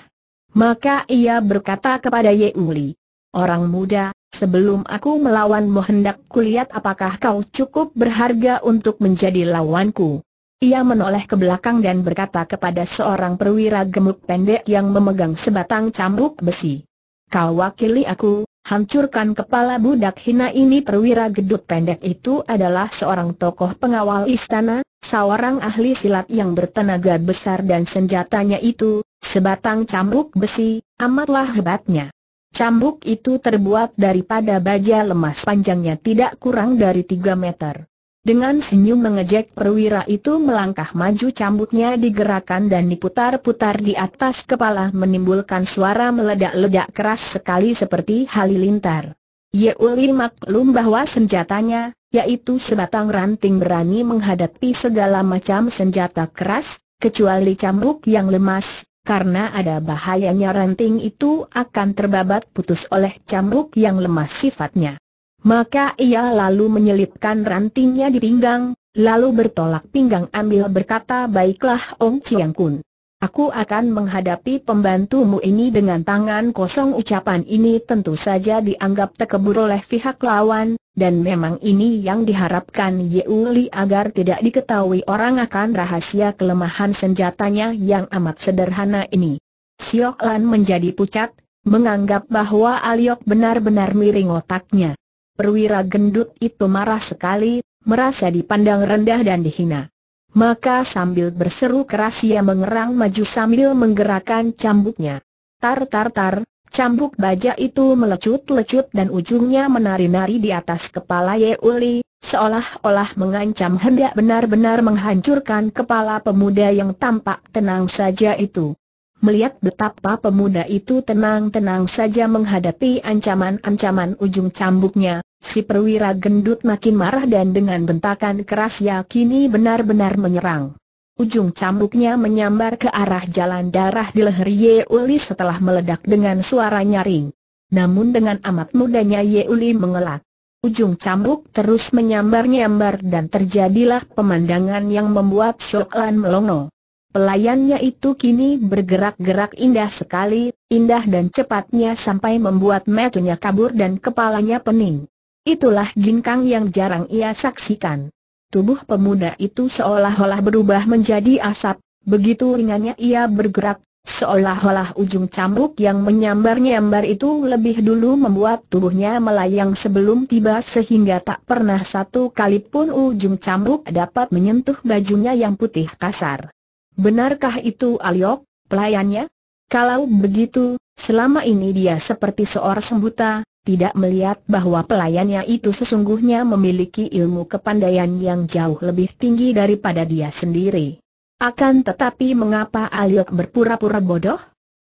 Maka ia berkata kepada Ye Uli, Orang muda, sebelum aku melawanmu hendak kulihat apakah kau cukup berharga untuk menjadi lawanku. Ia menoleh ke belakang dan berkata kepada seorang perwira gemuk pendek yang memegang sebatang cambuk besi. Kau wakili aku, Hancurkan kepala budak hina ini perwira gedut pendek itu adalah seorang tokoh pengawal istana, seorang ahli silat yang bertenaga besar dan senjatanya itu, sebatang cambuk besi, amatlah hebatnya. Cambuk itu terbuat daripada baja lemas panjangnya tidak kurang dari 3 meter. Dengan senyum mengejek perwira itu melangkah maju cambuknya digerakkan dan diputar-putar di atas kepala menimbulkan suara meledak-ledak keras sekali seperti halilintar. Yeuli maklum bahwa senjatanya, yaitu sebatang ranting berani menghadapi segala macam senjata keras, kecuali cambuk yang lemas, karena ada bahayanya ranting itu akan terbabat putus oleh cambuk yang lemas sifatnya. Maka ia lalu menyelipkan rantingnya di pinggang, lalu bertolak pinggang ambil berkata baiklah Ong Chiang Kun. Aku akan menghadapi pembantumu ini dengan tangan kosong ucapan ini tentu saja dianggap terkebur oleh pihak lawan, dan memang ini yang diharapkan Yeuli agar tidak diketahui orang akan rahasia kelemahan senjatanya yang amat sederhana ini. Siok Lan menjadi pucat, menganggap bahwa Aliok benar-benar miring otaknya perwira gendut itu marah sekali, merasa dipandang rendah dan dihina. Maka sambil berseru keras ia mengerang maju sambil menggerakkan cambuknya. Tar tar tar, cambuk baja itu melecut-lecut dan ujungnya menari-nari di atas kepala Yeuli, seolah-olah mengancam hendak benar-benar menghancurkan kepala pemuda yang tampak tenang saja itu. Melihat betapa pemuda itu tenang-tenang saja menghadapi ancaman-ancaman ujung cambuknya, Si perwira gendut makin marah dan dengan bentakan keras ya kini benar-benar menyerang. Ujung cambuknya menyambar ke arah jalan darah di leher Ye Uli setelah meledak dengan suara nyaring. Namun dengan amat mudahnya Ye Uli mengelak. Ujung cambuk terus menyambar-nyambar dan terjadilah pemandangan yang membuat Shok melongo. Pelayannya itu kini bergerak-gerak indah sekali, indah dan cepatnya sampai membuat matanya kabur dan kepalanya pening. Itulah ginkang yang jarang ia saksikan. Tubuh pemuda itu seolah-olah berubah menjadi asap, begitu ringannya ia bergerak, seolah-olah ujung cambuk yang menyambar-nyambar itu lebih dulu membuat tubuhnya melayang sebelum tiba sehingga tak pernah satu kali pun ujung cambuk dapat menyentuh bajunya yang putih kasar. Benarkah itu Aliok, pelayannya? Kalau begitu, selama ini dia seperti seorang sembuta, tidak melihat bahwa pelayannya itu sesungguhnya memiliki ilmu kepandaian yang jauh lebih tinggi daripada dia sendiri. Akan tetapi mengapa Aliok berpura-pura bodoh?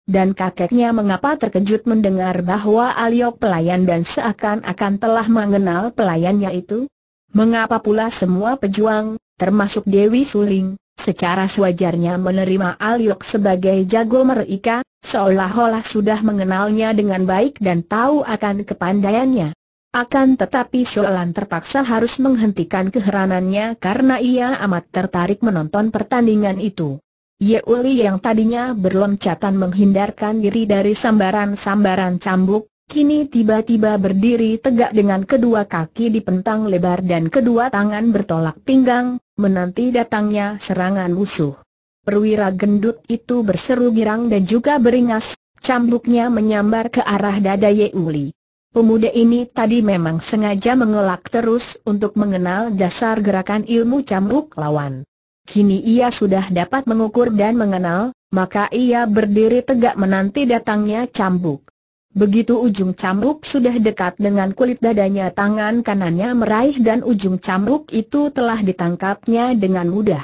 Dan kakeknya mengapa terkejut mendengar bahwa Aliok pelayan dan seakan-akan telah mengenal pelayannya itu? Mengapa pula semua pejuang, termasuk Dewi Suling, secara sewajarnya menerima Aliok sebagai jago mereka, seolah-olah sudah mengenalnya dengan baik dan tahu akan kepandaiannya. Akan tetapi Sholan terpaksa harus menghentikan keheranannya karena ia amat tertarik menonton pertandingan itu. Yeuli yang tadinya berloncatan menghindarkan diri dari sambaran-sambaran cambuk, Kini tiba-tiba berdiri tegak dengan kedua kaki di pentang lebar dan kedua tangan bertolak pinggang, menanti datangnya serangan musuh. Perwira gendut itu berseru girang dan juga beringas, cambuknya menyambar ke arah dada Yeuli. Pemuda ini tadi memang sengaja mengelak terus untuk mengenal dasar gerakan ilmu cambuk lawan. Kini ia sudah dapat mengukur dan mengenal, maka ia berdiri tegak menanti datangnya cambuk. Begitu ujung cambuk sudah dekat dengan kulit dadanya tangan kanannya meraih dan ujung cambuk itu telah ditangkapnya dengan mudah.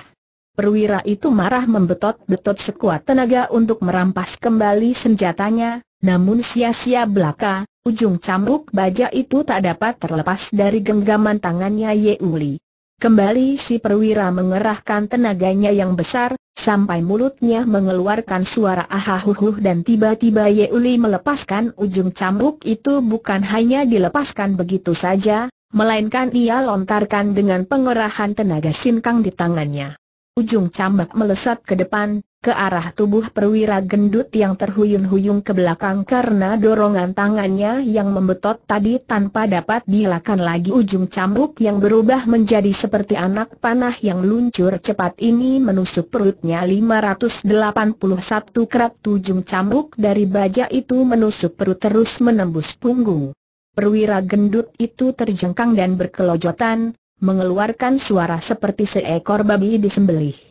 Perwira itu marah membetot-betot sekuat tenaga untuk merampas kembali senjatanya, namun sia-sia belaka, ujung cambuk baja itu tak dapat terlepas dari genggaman tangannya Yeuli. Kembali si perwira mengerahkan tenaganya yang besar, sampai mulutnya mengeluarkan suara ahahuhuh dan tiba-tiba Yeuli melepaskan ujung cambuk itu bukan hanya dilepaskan begitu saja, melainkan ia lontarkan dengan pengerahan tenaga sinkang di tangannya. Ujung cambuk melesat ke depan, ke arah tubuh perwira gendut yang terhuyung-huyung ke belakang karena dorongan tangannya yang membetot tadi tanpa dapat dilakukan lagi ujung cambuk yang berubah menjadi seperti anak panah yang luncur cepat ini menusuk perutnya 581 kerat ujung cambuk dari baja itu menusuk perut terus menembus punggung. Perwira gendut itu terjengkang dan berkelojotan, mengeluarkan suara seperti seekor babi disembelih.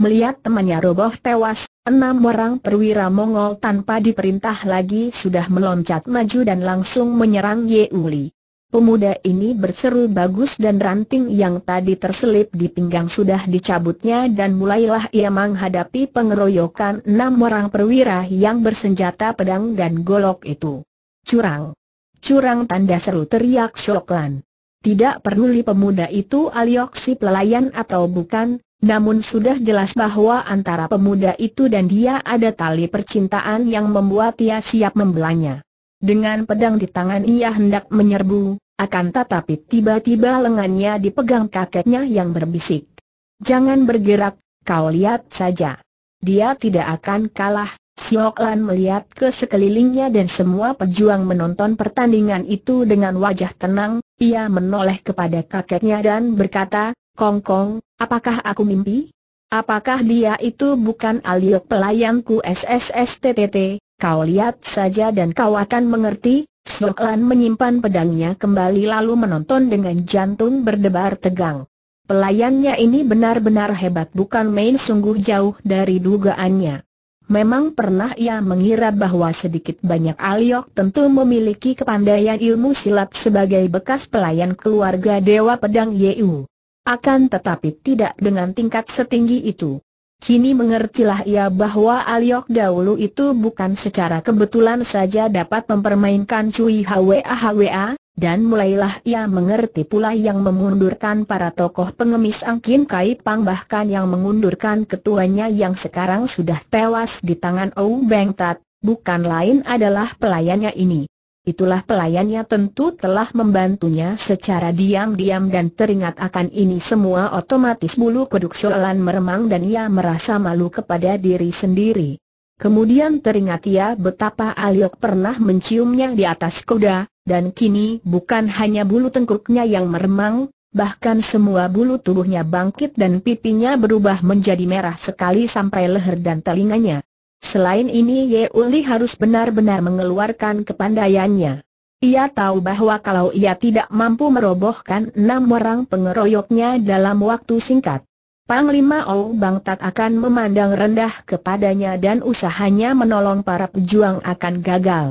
Melihat temannya roboh tewas, enam orang perwira Mongol tanpa diperintah lagi sudah meloncat maju dan langsung menyerang Ye Uli. Pemuda ini berseru bagus dan ranting yang tadi terselip di pinggang sudah dicabutnya dan mulailah ia menghadapi pengeroyokan enam orang perwira yang bersenjata pedang dan golok itu. Curang! Curang tanda seru teriak Shoklan. Tidak perlu pemuda itu Alioksi pelayan atau bukan, namun sudah jelas bahwa antara pemuda itu dan dia ada tali percintaan yang membuat ia siap membelanya. Dengan pedang di tangan ia hendak menyerbu, akan tetapi tiba-tiba lengannya dipegang kakeknya yang berbisik. Jangan bergerak, kau lihat saja. Dia tidak akan kalah. Siok Lan melihat ke sekelilingnya dan semua pejuang menonton pertandingan itu dengan wajah tenang, ia menoleh kepada kakeknya dan berkata, Kong Kong, apakah aku mimpi? Apakah dia itu bukan aliok pelayanku SSSTTT? Kau lihat saja dan kau akan mengerti. Soklan menyimpan pedangnya kembali lalu menonton dengan jantung berdebar tegang. Pelayannya ini benar-benar hebat bukan main sungguh jauh dari dugaannya. Memang pernah ia mengira bahwa sedikit banyak aliok tentu memiliki kepandaian ilmu silat sebagai bekas pelayan keluarga Dewa Pedang Yeu. Akan tetapi tidak dengan tingkat setinggi itu. Kini mengertilah ia bahwa Aliok dahulu itu bukan secara kebetulan saja dapat mempermainkan Cui Hwa Hwa, dan mulailah ia mengerti pula yang mengundurkan para tokoh pengemis Angkin Kai Pang bahkan yang mengundurkan ketuanya yang sekarang sudah tewas di tangan Ou Beng Tat, bukan lain adalah pelayannya ini itulah pelayannya tentu telah membantunya secara diam-diam dan teringat akan ini semua otomatis bulu kuduk Sholan meremang dan ia merasa malu kepada diri sendiri. Kemudian teringat ia betapa Aliok pernah menciumnya di atas kuda, dan kini bukan hanya bulu tengkuknya yang meremang, bahkan semua bulu tubuhnya bangkit dan pipinya berubah menjadi merah sekali sampai leher dan telinganya. Selain ini Ye Uli harus benar-benar mengeluarkan kepandaiannya. Ia tahu bahwa kalau ia tidak mampu merobohkan enam orang pengeroyoknya dalam waktu singkat, Panglima Ou tak akan memandang rendah kepadanya dan usahanya menolong para pejuang akan gagal.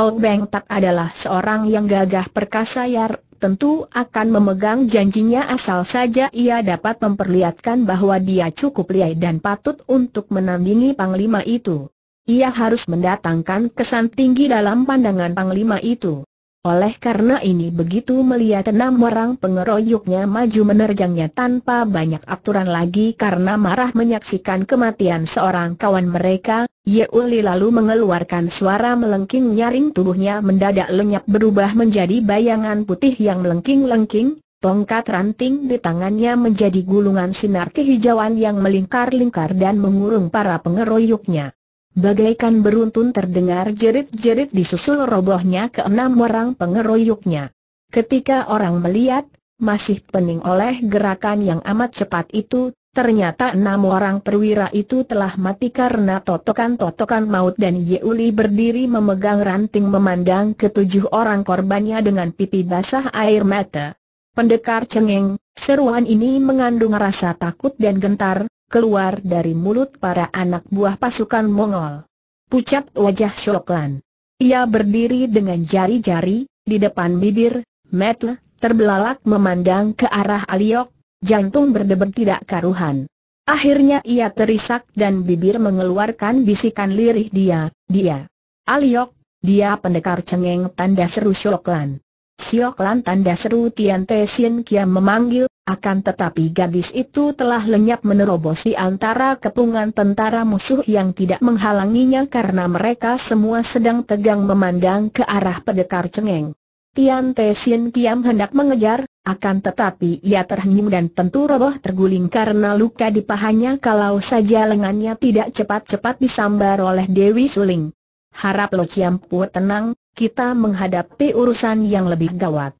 Ou tak adalah seorang yang gagah perkasa Yar tentu akan memegang janjinya asal saja ia dapat memperlihatkan bahwa dia cukup liai dan patut untuk menandingi Panglima itu. Ia harus mendatangkan kesan tinggi dalam pandangan Panglima itu. Oleh karena ini begitu melihat enam orang pengeroyoknya maju menerjangnya tanpa banyak aturan lagi karena marah menyaksikan kematian seorang kawan mereka, Uli lalu mengeluarkan suara melengking nyaring tubuhnya mendadak lenyap berubah menjadi bayangan putih yang melengking-lengking, tongkat ranting di tangannya menjadi gulungan sinar kehijauan yang melingkar-lingkar dan mengurung para pengeroyoknya. Bagaikan beruntun terdengar jerit-jerit disusul robohnya ke enam orang pengeroyoknya. Ketika orang melihat, masih pening oleh gerakan yang amat cepat itu, ternyata enam orang perwira itu telah mati karena totokan-totokan maut dan Yeuli berdiri memegang ranting memandang ketujuh orang korbannya dengan pipi basah air mata. Pendekar cengeng, seruan ini mengandung rasa takut dan gentar, keluar dari mulut para anak buah pasukan Mongol. Pucat wajah Shoklan. Ia berdiri dengan jari-jari, di depan bibir, metle, terbelalak memandang ke arah Aliok, jantung berdebar tidak karuhan. Akhirnya ia terisak dan bibir mengeluarkan bisikan lirih dia, dia. Aliok, dia pendekar cengeng tanda seru Shoklan. Sioklan tanda seru Tian Te Sin Kiam memanggil, akan tetapi gadis itu telah lenyap menerobosi antara kepungan tentara musuh yang tidak menghalanginya karena mereka semua sedang tegang memandang ke arah pedekar cengeng. Tian Te Sin Tiam hendak mengejar, akan tetapi ia terhenyum dan tentu roboh terguling karena luka di pahanya kalau saja lengannya tidak cepat-cepat disambar oleh Dewi Suling. Harap Lo Pu tenang, kita menghadapi urusan yang lebih gawat.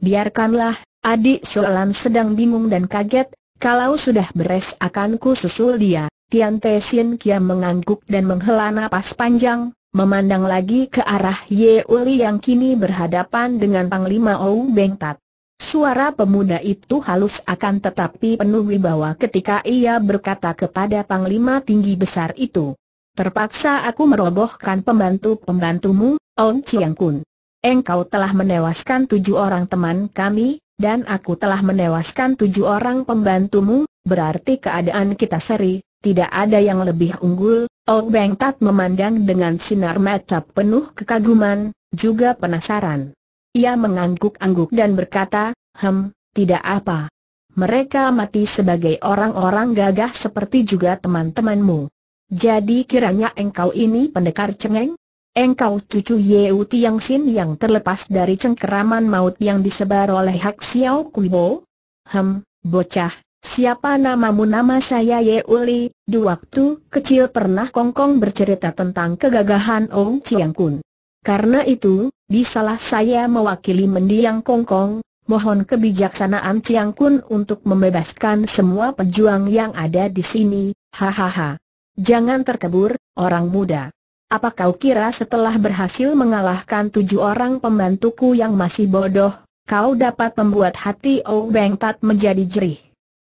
Biarkanlah, Adik Soalan sedang bingung dan kaget, kalau sudah beres akan ku susul dia. Tian Te Sin Kiam mengangguk dan menghela napas panjang, memandang lagi ke arah Ye Uli yang kini berhadapan dengan Panglima Ou Beng Tat. Suara pemuda itu halus akan tetapi penuh wibawa ketika ia berkata kepada Panglima tinggi besar itu. Terpaksa aku merobohkan pembantu-pembantumu, Ong Chiang Kun. Engkau telah menewaskan tujuh orang teman kami, dan aku telah menewaskan tujuh orang pembantumu, berarti keadaan kita seri, tidak ada yang lebih unggul, Oh Beng Tat memandang dengan sinar mata penuh kekaguman, juga penasaran. Ia mengangguk-angguk dan berkata, Hem, tidak apa. Mereka mati sebagai orang-orang gagah seperti juga teman-temanmu. Jadi kiranya engkau ini pendekar cengeng? Engkau cucu Yeu Tiang Sin yang terlepas dari cengkeraman maut yang disebar oleh Hak Xiao Kuo? Hem, bocah, siapa namamu nama saya Yeu Li, di waktu kecil pernah Kongkong bercerita tentang kegagahan Ong Chiang Kun. Karena itu, bisalah saya mewakili mendiang Kongkong, mohon kebijaksanaan Chiang Kun untuk membebaskan semua pejuang yang ada di sini, hahaha. Jangan terkebur, orang muda. Apa kau kira setelah berhasil mengalahkan tujuh orang pembantuku yang masih bodoh, kau dapat membuat hati Ou Beng Tat menjadi jerih?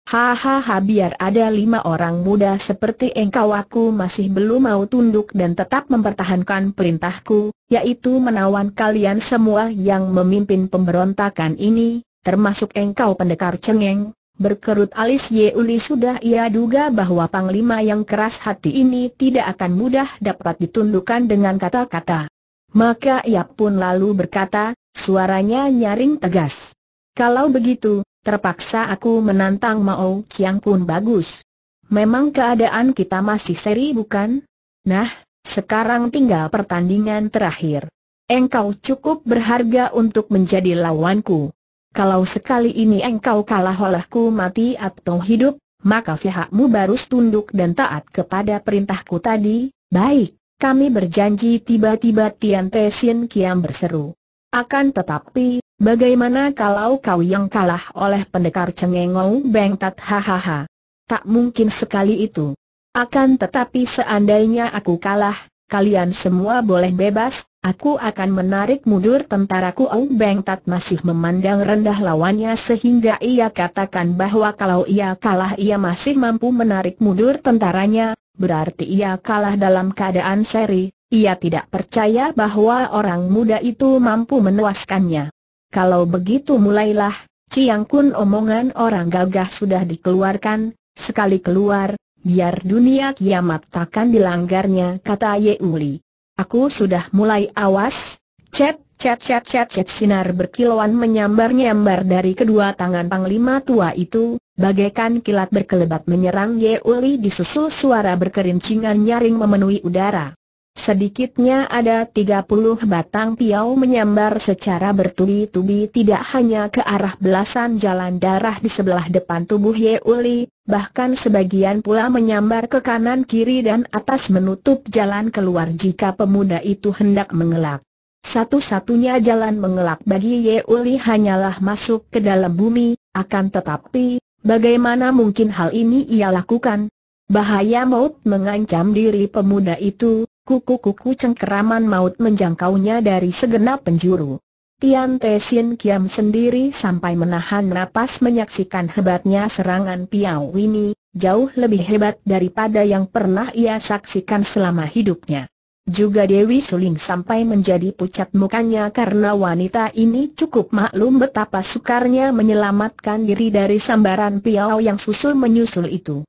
Hahaha biar ada lima orang muda seperti engkau aku masih belum mau tunduk dan tetap mempertahankan perintahku, yaitu menawan kalian semua yang memimpin pemberontakan ini, termasuk engkau pendekar cengeng, Berkerut alis Ye Uli sudah ia duga bahwa Panglima yang keras hati ini tidak akan mudah dapat ditundukkan dengan kata-kata. Maka ia pun lalu berkata, suaranya nyaring tegas. Kalau begitu, terpaksa aku menantang Mao Chiang pun bagus. Memang keadaan kita masih seri bukan? Nah, sekarang tinggal pertandingan terakhir. Engkau cukup berharga untuk menjadi lawanku kalau sekali ini engkau kalah olehku mati atau hidup, maka pihakmu baru tunduk dan taat kepada perintahku tadi, baik, kami berjanji tiba-tiba Tian Te Sin Kiam berseru. Akan tetapi, bagaimana kalau kau yang kalah oleh pendekar cengengau Tat hahaha. Tak mungkin sekali itu. Akan tetapi seandainya aku kalah, kalian semua boleh bebas, Aku akan menarik mundur tentaraku Ong Beng Tat masih memandang rendah lawannya sehingga ia katakan bahwa kalau ia kalah ia masih mampu menarik mundur tentaranya, berarti ia kalah dalam keadaan seri, ia tidak percaya bahwa orang muda itu mampu menewaskannya. Kalau begitu mulailah, Ciang Kun omongan orang gagah sudah dikeluarkan, sekali keluar, biar dunia kiamat takkan dilanggarnya kata Uli. Aku sudah mulai awas, cet, cet, cet, cet, cet sinar berkilauan menyambar-nyambar dari kedua tangan panglima tua itu, bagaikan kilat berkelebat menyerang Ye Uli disusul suara berkerincingan nyaring memenuhi udara. Sedikitnya ada 30 batang piau menyambar secara bertubi-tubi tidak hanya ke arah belasan jalan darah di sebelah depan tubuh Ye Uli, bahkan sebagian pula menyambar ke kanan kiri dan atas menutup jalan keluar jika pemuda itu hendak mengelak. Satu-satunya jalan mengelak bagi Ye Uli hanyalah masuk ke dalam bumi, akan tetapi, bagaimana mungkin hal ini ia lakukan? Bahaya maut mengancam diri pemuda itu, Kuku-kuku cengkeraman maut menjangkaunya dari segenap penjuru. Tian Te Sien Kiam sendiri sampai menahan napas menyaksikan hebatnya serangan Piao Wini, jauh lebih hebat daripada yang pernah ia saksikan selama hidupnya. Juga Dewi Suling sampai menjadi pucat mukanya karena wanita ini cukup maklum betapa sukarnya menyelamatkan diri dari sambaran Piao yang susul menyusul itu.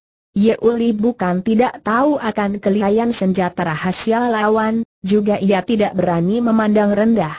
Uli bukan tidak tahu akan kelihayan senjata rahasia lawan, juga ia tidak berani memandang rendah.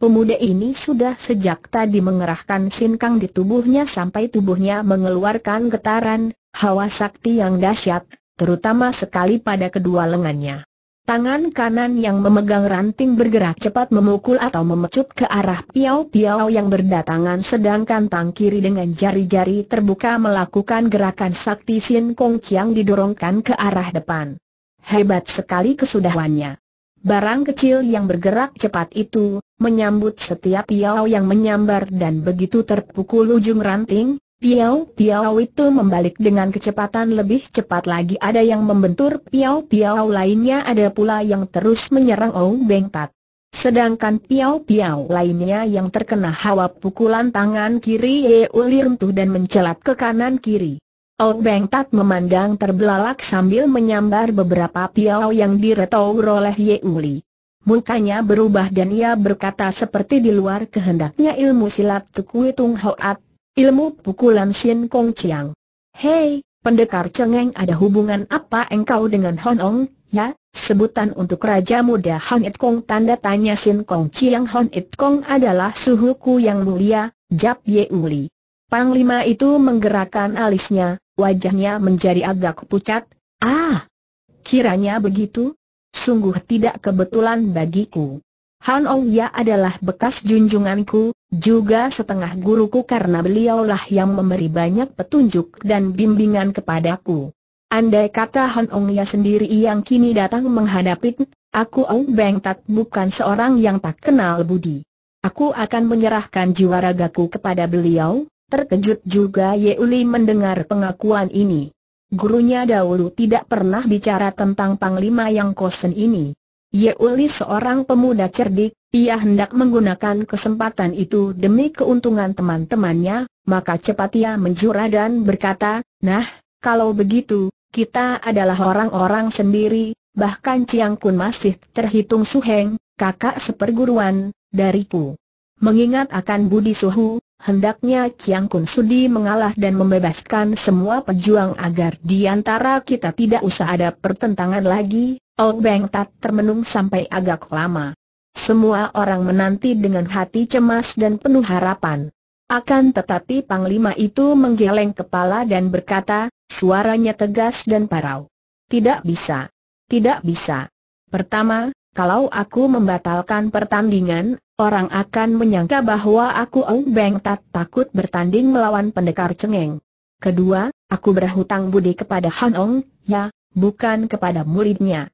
Pemuda ini sudah sejak tadi mengerahkan sinkang di tubuhnya sampai tubuhnya mengeluarkan getaran, hawa sakti yang dahsyat, terutama sekali pada kedua lengannya. Tangan kanan yang memegang ranting bergerak cepat memukul atau memecut ke arah piau-piau yang berdatangan sedangkan tang kiri dengan jari-jari terbuka melakukan gerakan sakti Sin Kong Chiang didorongkan ke arah depan. Hebat sekali kesudahannya. Barang kecil yang bergerak cepat itu, menyambut setiap piau yang menyambar dan begitu terpukul ujung ranting, Piau Piau itu membalik dengan kecepatan lebih cepat lagi ada yang membentur Piau Piau lainnya ada pula yang terus menyerang Ou Beng Tat. Sedangkan Piau Piau lainnya yang terkena hawa pukulan tangan kiri Ye Ulirntuh dan mencelat ke kanan kiri. Ou Beng Tat memandang terbelalak sambil menyambar beberapa Piau yang diretaur oleh Ye Uli. Mukanya berubah dan ia berkata seperti di luar kehendaknya ilmu silat Tukui Tung Hoat ilmu pukulan Xin Kong Chiang. Hei, pendekar cengeng ada hubungan apa engkau dengan Honong, ya? Sebutan untuk Raja Muda Han It Kong tanda tanya Xin Kong Chiang Han It Kong adalah suhuku yang mulia, Jap Ye Uli. Panglima itu menggerakkan alisnya, wajahnya menjadi agak pucat. Ah, kiranya begitu? Sungguh tidak kebetulan bagiku. Han Ong Ya adalah bekas junjunganku, juga setengah guruku karena beliaulah yang memberi banyak petunjuk dan bimbingan kepadaku. Andai kata Han Ong Ya sendiri yang kini datang menghadapi, aku Ong Beng Tat bukan seorang yang tak kenal budi. Aku akan menyerahkan jiwa ragaku kepada beliau, terkejut juga Uli mendengar pengakuan ini. Gurunya dahulu tidak pernah bicara tentang Panglima Yang Kosen ini. Uli seorang pemuda cerdik, ia hendak menggunakan kesempatan itu demi keuntungan teman-temannya, maka cepat ia menjura dan berkata, Nah, kalau begitu, kita adalah orang-orang sendiri, bahkan Ciang Kun masih terhitung suheng, kakak seperguruan, dariku. Mengingat akan budi suhu, hendaknya Ciang Kun sudi mengalah dan membebaskan semua pejuang agar di antara kita tidak usah ada pertentangan lagi, Oh Beng Tat termenung sampai agak lama. Semua orang menanti dengan hati cemas dan penuh harapan. Akan tetapi Panglima itu menggeleng kepala dan berkata, suaranya tegas dan parau. Tidak bisa. Tidak bisa. Pertama, kalau aku membatalkan pertandingan, orang akan menyangka bahwa aku Ong Beng tak takut bertanding melawan pendekar cengeng. Kedua, aku berhutang budi kepada Han Ong, ya, bukan kepada muridnya.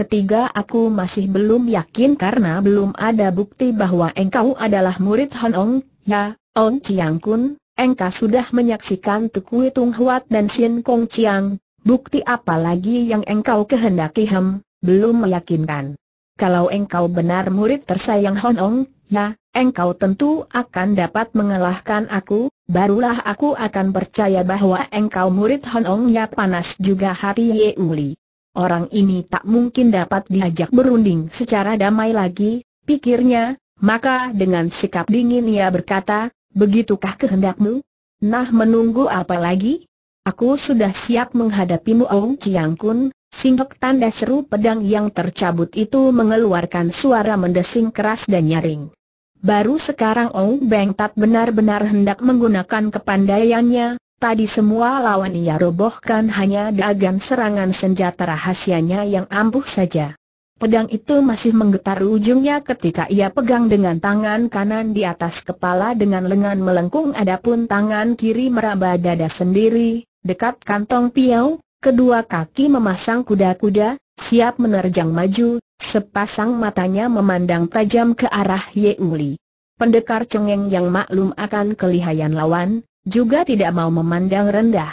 Ketiga aku masih belum yakin karena belum ada bukti bahwa engkau adalah murid Ong, ya, On Chiang Kun, engkau sudah menyaksikan Tukui Tung Huat dan Sin Kong Chiang, bukti apa lagi yang engkau kehendaki hem, belum meyakinkan. Kalau engkau benar murid tersayang Ong, ya, engkau tentu akan dapat mengalahkan aku, barulah aku akan percaya bahwa engkau murid Ong ya panas juga hati Yeuli. Orang ini tak mungkin dapat diajak berunding secara damai lagi, pikirnya, maka dengan sikap dingin ia berkata, begitukah kehendakmu? Nah menunggu apa lagi? Aku sudah siap menghadapimu Ong Chiang Kun, Singgok tanda seru pedang yang tercabut itu mengeluarkan suara mendesing keras dan nyaring. Baru sekarang Ong Beng Tat benar-benar hendak menggunakan kepandaiannya, Tadi semua lawan ia robohkan hanya dagang serangan senjata rahasianya yang ampuh saja. Pedang itu masih menggetar ujungnya ketika ia pegang dengan tangan kanan di atas kepala dengan lengan melengkung adapun tangan kiri meraba dada sendiri, dekat kantong piau, kedua kaki memasang kuda-kuda, siap menerjang maju, sepasang matanya memandang tajam ke arah Yeuli. Pendekar cengeng yang maklum akan kelihayan lawan, juga tidak mau memandang rendah.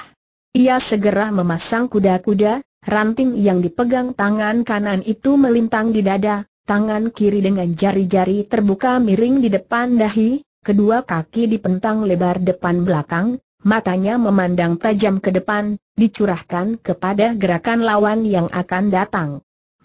Ia segera memasang kuda-kuda, ranting yang dipegang tangan kanan itu melintang di dada, tangan kiri dengan jari-jari terbuka miring di depan dahi, kedua kaki dipentang lebar depan belakang, matanya memandang tajam ke depan, dicurahkan kepada gerakan lawan yang akan datang.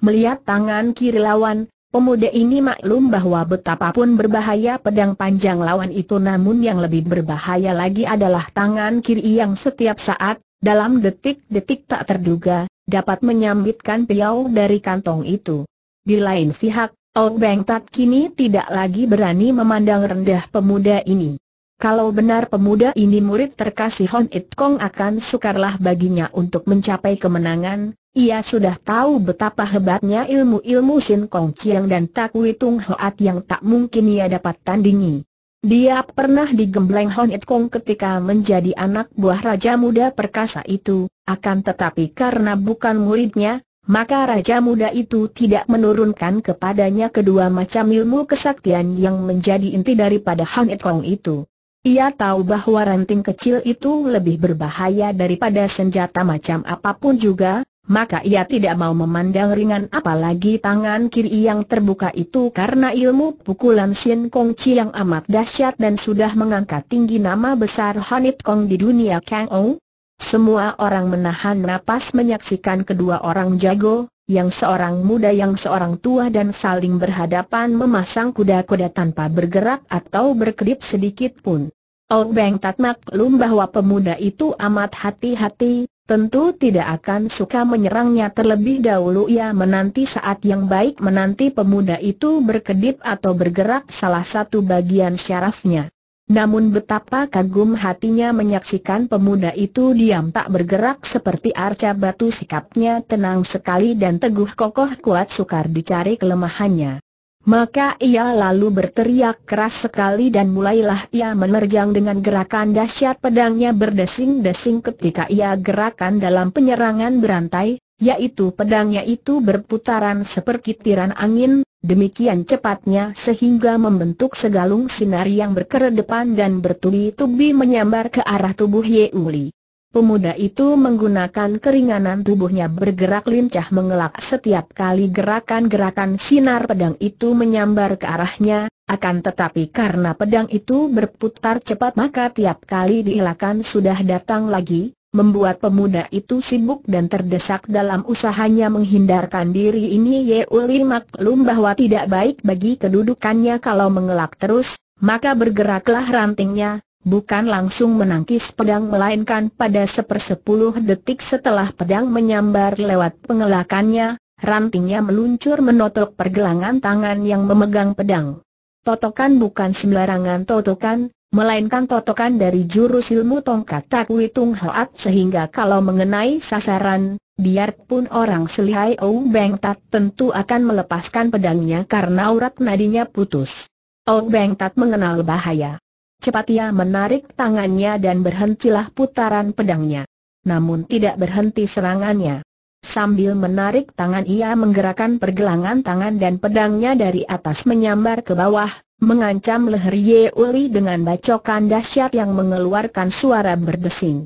Melihat tangan kiri lawan, Pemuda ini maklum bahwa betapapun berbahaya pedang panjang lawan itu namun yang lebih berbahaya lagi adalah tangan kiri yang setiap saat, dalam detik-detik tak terduga, dapat menyambitkan piau dari kantong itu. Di lain pihak, Old Beng Tat kini tidak lagi berani memandang rendah pemuda ini. Kalau benar pemuda ini murid terkasih Hon It Kong akan sukarlah baginya untuk mencapai kemenangan, ia sudah tahu betapa hebatnya ilmu-ilmu Shin Kong Chiang dan Tak Wui tung Hoat yang tak mungkin ia dapat tandingi. Dia pernah digembleng Hon Et Kong ketika menjadi anak buah Raja Muda Perkasa itu, akan tetapi karena bukan muridnya, maka Raja Muda itu tidak menurunkan kepadanya kedua macam ilmu kesaktian yang menjadi inti daripada Hon Et Kong itu. Ia tahu bahwa ranting kecil itu lebih berbahaya daripada senjata macam apapun juga, maka ia tidak mau memandang ringan apalagi tangan kiri yang terbuka itu karena ilmu pukulan Sin Kong Chi yang amat dahsyat dan sudah mengangkat tinggi nama besar Hanit Kong di dunia Kang Ou. Semua orang menahan napas menyaksikan kedua orang jago, yang seorang muda yang seorang tua dan saling berhadapan memasang kuda-kuda tanpa bergerak atau berkedip sedikit pun. Ong Beng Tat maklum bahwa pemuda itu amat hati-hati, tentu tidak akan suka menyerangnya terlebih dahulu ia menanti saat yang baik menanti pemuda itu berkedip atau bergerak salah satu bagian syarafnya. Namun betapa kagum hatinya menyaksikan pemuda itu diam tak bergerak seperti arca batu sikapnya tenang sekali dan teguh kokoh kuat sukar dicari kelemahannya. Maka ia lalu berteriak keras sekali dan mulailah ia menerjang dengan gerakan dahsyat pedangnya berdesing-desing ketika ia gerakan dalam penyerangan berantai, yaitu pedangnya itu berputaran seperti tiran angin, demikian cepatnya sehingga membentuk segalung sinar yang berkeredepan dan bertubi-tubi menyambar ke arah tubuh Yeuli. Pemuda itu menggunakan keringanan tubuhnya bergerak lincah mengelak setiap kali gerakan-gerakan sinar pedang itu menyambar ke arahnya, akan tetapi karena pedang itu berputar cepat maka tiap kali diilakan sudah datang lagi, membuat pemuda itu sibuk dan terdesak dalam usahanya menghindarkan diri ini Ye Uli maklum bahwa tidak baik bagi kedudukannya kalau mengelak terus, maka bergeraklah rantingnya, bukan langsung menangkis pedang melainkan pada sepersepuluh detik setelah pedang menyambar lewat pengelakannya, rantingnya meluncur menotok pergelangan tangan yang memegang pedang. Totokan bukan sembarangan totokan, melainkan totokan dari jurus ilmu tongkat tak witung hoat sehingga kalau mengenai sasaran, biarpun orang selihai Ou Beng Tat tentu akan melepaskan pedangnya karena urat nadinya putus. Ou Beng Tat mengenal bahaya. Cepat ia menarik tangannya dan berhentilah putaran pedangnya. Namun tidak berhenti serangannya. Sambil menarik tangan ia menggerakkan pergelangan tangan dan pedangnya dari atas menyambar ke bawah, mengancam leher Ye Uli dengan bacokan dahsyat yang mengeluarkan suara berdesing.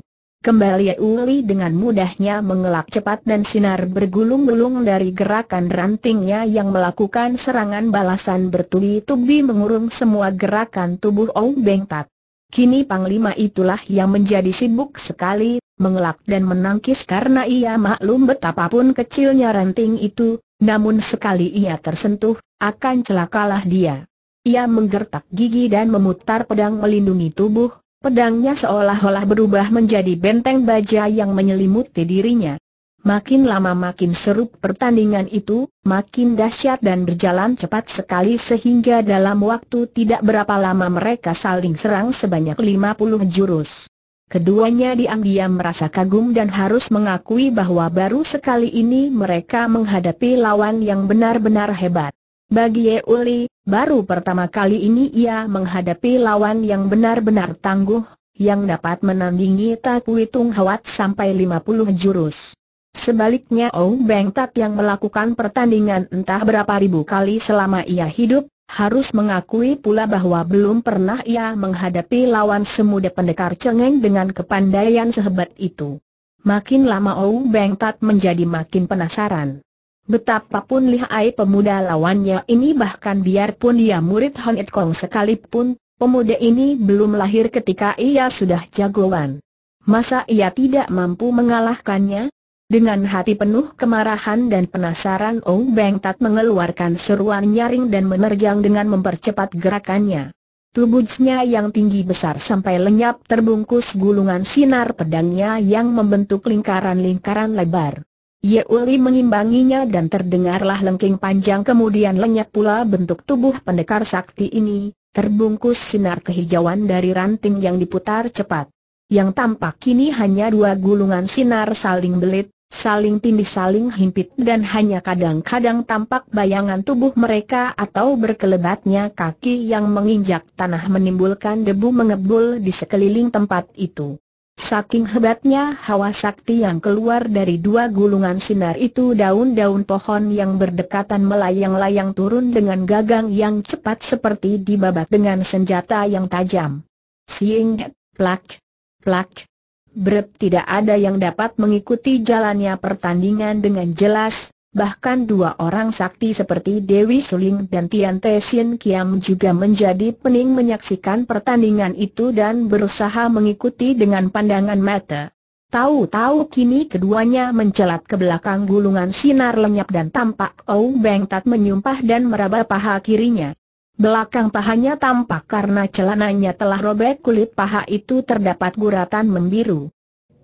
Kembali Uli dengan mudahnya mengelak cepat dan sinar bergulung-gulung dari gerakan rantingnya yang melakukan serangan balasan bertubi-tubi mengurung semua gerakan tubuh Ong Beng Tat. Kini Panglima itulah yang menjadi sibuk sekali, mengelak dan menangkis karena ia maklum betapapun kecilnya ranting itu, namun sekali ia tersentuh, akan celakalah dia. Ia menggertak gigi dan memutar pedang melindungi tubuh, Pedangnya seolah-olah berubah menjadi benteng baja yang menyelimuti dirinya. Makin lama makin seru pertandingan itu, makin dahsyat dan berjalan cepat sekali sehingga dalam waktu tidak berapa lama mereka saling serang sebanyak lima puluh jurus. Keduanya diam-diam merasa kagum dan harus mengakui bahwa baru sekali ini mereka menghadapi lawan yang benar-benar hebat. Bagi Ye Uli, baru pertama kali ini ia menghadapi lawan yang benar-benar tangguh, yang dapat menandingi Tak Tung Hawat sampai 50 jurus. Sebaliknya Ong Beng Tat yang melakukan pertandingan entah berapa ribu kali selama ia hidup, harus mengakui pula bahwa belum pernah ia menghadapi lawan semuda pendekar cengeng dengan kepandaian sehebat itu. Makin lama Ong Beng Tat menjadi makin penasaran. Betapapun lihai pemuda lawannya ini bahkan biarpun dia murid Hon It Kong sekalipun, pemuda ini belum lahir ketika ia sudah jagoan. Masa ia tidak mampu mengalahkannya? Dengan hati penuh kemarahan dan penasaran Ong Beng Tat mengeluarkan seruan nyaring dan menerjang dengan mempercepat gerakannya. Tubuhnya yang tinggi besar sampai lenyap terbungkus gulungan sinar pedangnya yang membentuk lingkaran-lingkaran lebar. Uli mengimbanginya dan terdengarlah lengking panjang kemudian lenyap pula bentuk tubuh pendekar sakti ini, terbungkus sinar kehijauan dari ranting yang diputar cepat. Yang tampak kini hanya dua gulungan sinar saling belit, saling tindih saling himpit dan hanya kadang-kadang tampak bayangan tubuh mereka atau berkelebatnya kaki yang menginjak tanah menimbulkan debu mengebul di sekeliling tempat itu. Saking hebatnya hawa sakti yang keluar dari dua gulungan sinar itu daun-daun pohon yang berdekatan melayang-layang turun dengan gagang yang cepat seperti dibabat dengan senjata yang tajam. Siing, plak, plak. Berat tidak ada yang dapat mengikuti jalannya pertandingan dengan jelas, bahkan dua orang sakti seperti Dewi Suling dan Tian Te Sin Kiam juga menjadi pening menyaksikan pertandingan itu dan berusaha mengikuti dengan pandangan mata. Tahu-tahu kini keduanya mencelat ke belakang gulungan sinar lenyap dan tampak Ou Beng Tat menyumpah dan meraba paha kirinya. Belakang pahanya tampak karena celananya telah robek kulit paha itu terdapat guratan membiru.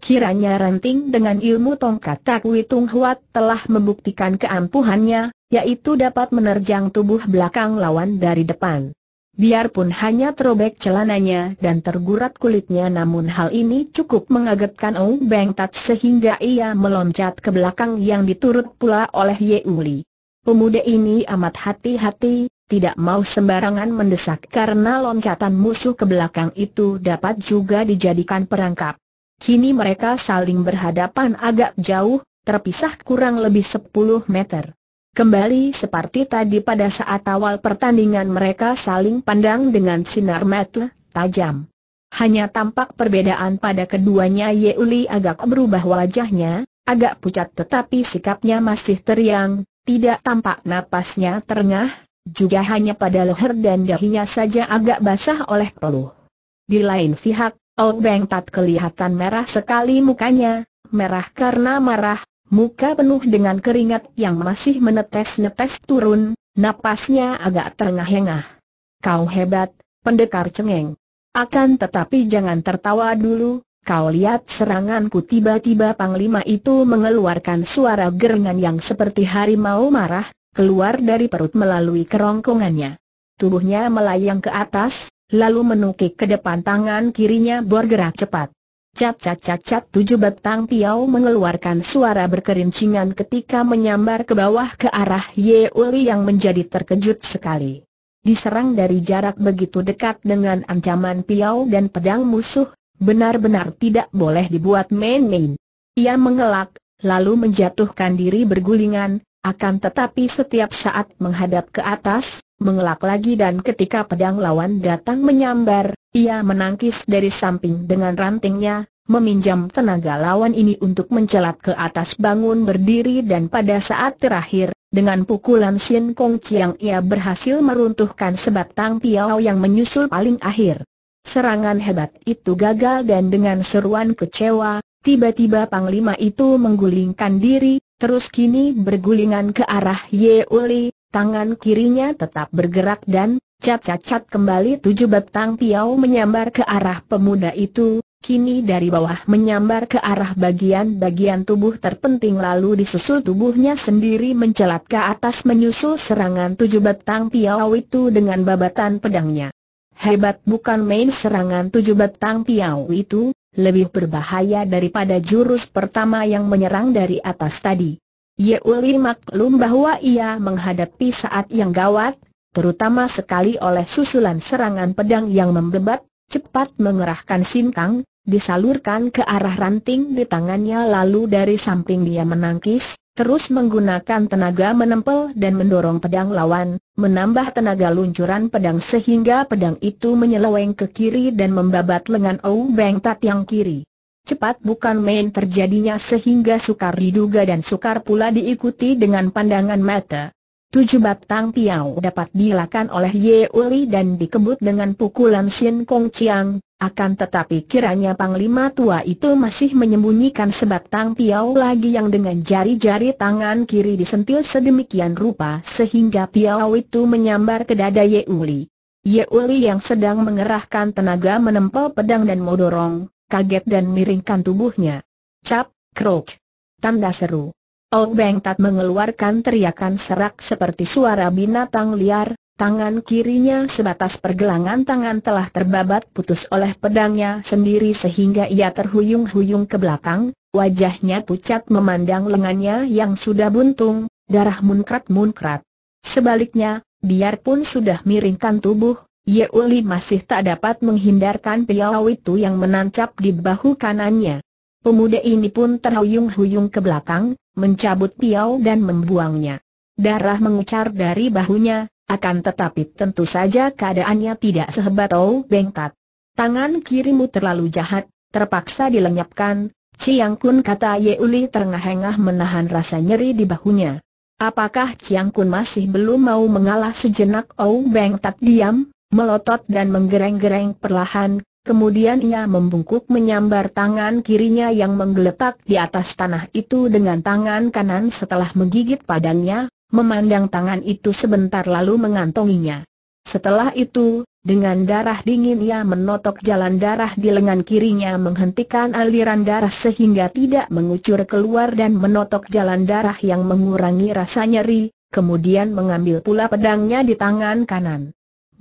Kiranya Ranting dengan ilmu tongkat Takwi Tung Huat telah membuktikan keampuhannya, yaitu dapat menerjang tubuh belakang lawan dari depan. Biarpun hanya terobek celananya dan tergurat kulitnya namun hal ini cukup mengagetkan Ong Beng Tat sehingga ia meloncat ke belakang yang diturut pula oleh Ye Uli. Pemuda ini amat hati-hati, tidak mau sembarangan mendesak karena loncatan musuh ke belakang itu dapat juga dijadikan perangkap. Kini mereka saling berhadapan agak jauh, terpisah kurang lebih 10 meter. Kembali seperti tadi pada saat awal pertandingan mereka saling pandang dengan sinar mata tajam. Hanya tampak perbedaan pada keduanya Yeuli agak berubah wajahnya, agak pucat tetapi sikapnya masih teriang, tidak tampak napasnya terengah, juga hanya pada leher dan dahinya saja agak basah oleh peluh. Di lain pihak, Ong Beng Tat kelihatan merah sekali mukanya, merah karena marah, muka penuh dengan keringat yang masih menetes-netes turun, napasnya agak terengah-engah. Kau hebat, pendekar cengeng. Akan tetapi jangan tertawa dulu, kau lihat seranganku tiba-tiba Panglima itu mengeluarkan suara gerengan yang seperti harimau marah, keluar dari perut melalui kerongkongannya. Tubuhnya melayang ke atas, lalu menukik ke depan tangan kirinya bergerak cepat. cap cap cap cap tujuh batang piau mengeluarkan suara berkerincingan ketika menyambar ke bawah ke arah Ye Uli yang menjadi terkejut sekali. Diserang dari jarak begitu dekat dengan ancaman piau dan pedang musuh, benar-benar tidak boleh dibuat main-main. Ia mengelak, lalu menjatuhkan diri bergulingan, akan tetapi setiap saat menghadap ke atas, mengelak lagi dan ketika pedang lawan datang menyambar, ia menangkis dari samping dengan rantingnya, meminjam tenaga lawan ini untuk mencelat ke atas bangun berdiri dan pada saat terakhir, dengan pukulan Sin Kong Chiang ia berhasil meruntuhkan sebatang piau yang menyusul paling akhir. Serangan hebat itu gagal dan dengan seruan kecewa, tiba-tiba Panglima itu menggulingkan diri, terus kini bergulingan ke arah Ye Uli, Tangan kirinya tetap bergerak dan, cat-cat kembali tujuh batang piau menyambar ke arah pemuda itu, kini dari bawah menyambar ke arah bagian-bagian tubuh terpenting lalu disusul tubuhnya sendiri mencelat ke atas menyusul serangan tujuh batang piau itu dengan babatan pedangnya. Hebat bukan main serangan tujuh batang piau itu, lebih berbahaya daripada jurus pertama yang menyerang dari atas tadi. Uli maklum bahwa ia menghadapi saat yang gawat, terutama sekali oleh susulan serangan pedang yang membebat, cepat mengerahkan sintang, disalurkan ke arah ranting di tangannya lalu dari samping dia menangkis, terus menggunakan tenaga menempel dan mendorong pedang lawan, menambah tenaga luncuran pedang sehingga pedang itu menyeleweng ke kiri dan membabat lengan Ou Beng Tat yang kiri cepat bukan main terjadinya sehingga sukar diduga dan sukar pula diikuti dengan pandangan mata. Tujuh batang piau dapat dilakukan oleh Ye Uli dan dikebut dengan pukulan Xin Kong Chiang, akan tetapi kiranya Panglima Tua itu masih menyembunyikan sebatang piau lagi yang dengan jari-jari tangan kiri disentil sedemikian rupa sehingga piau itu menyambar ke dada Ye Uli. Ye Uli yang sedang mengerahkan tenaga menempel pedang dan modorong, kaget dan miringkan tubuhnya. Cap, krok. Tanda seru. Ong Beng Tat mengeluarkan teriakan serak seperti suara binatang liar, tangan kirinya sebatas pergelangan tangan telah terbabat putus oleh pedangnya sendiri sehingga ia terhuyung-huyung ke belakang, wajahnya pucat memandang lengannya yang sudah buntung, darah munkrat-munkrat. Sebaliknya, biarpun sudah miringkan tubuh, Yeuli masih tak dapat menghindarkan piau itu yang menancap di bahu kanannya. Pemuda ini pun terhuyung-huyung ke belakang, mencabut piau dan membuangnya. Darah mengucar dari bahunya, akan tetapi tentu saja keadaannya tidak sehebat Ou Tat. Tangan kirimu terlalu jahat, terpaksa dilenyapkan, Chiang Kun kata Yeuli terengah-engah menahan rasa nyeri di bahunya. Apakah Chiang Kun masih belum mau mengalah sejenak Ou Tat diam, melotot dan menggereng-gereng perlahan, kemudian ia membungkuk menyambar tangan kirinya yang menggeletak di atas tanah itu dengan tangan kanan setelah menggigit padangnya, memandang tangan itu sebentar lalu mengantonginya. Setelah itu, dengan darah dingin ia menotok jalan darah di lengan kirinya menghentikan aliran darah sehingga tidak mengucur keluar dan menotok jalan darah yang mengurangi rasa nyeri, kemudian mengambil pula pedangnya di tangan kanan.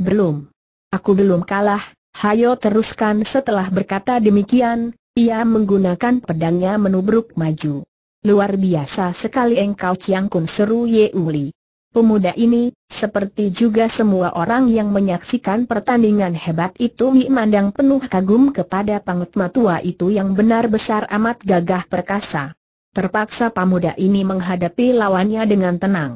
Belum. Aku belum kalah, hayo teruskan setelah berkata demikian, ia menggunakan pedangnya menubruk maju. Luar biasa sekali engkau Chiang Kun seru Ye Uli. Pemuda ini, seperti juga semua orang yang menyaksikan pertandingan hebat itu memandang penuh kagum kepada pangutma tua itu yang benar besar amat gagah perkasa. Terpaksa pemuda ini menghadapi lawannya dengan tenang.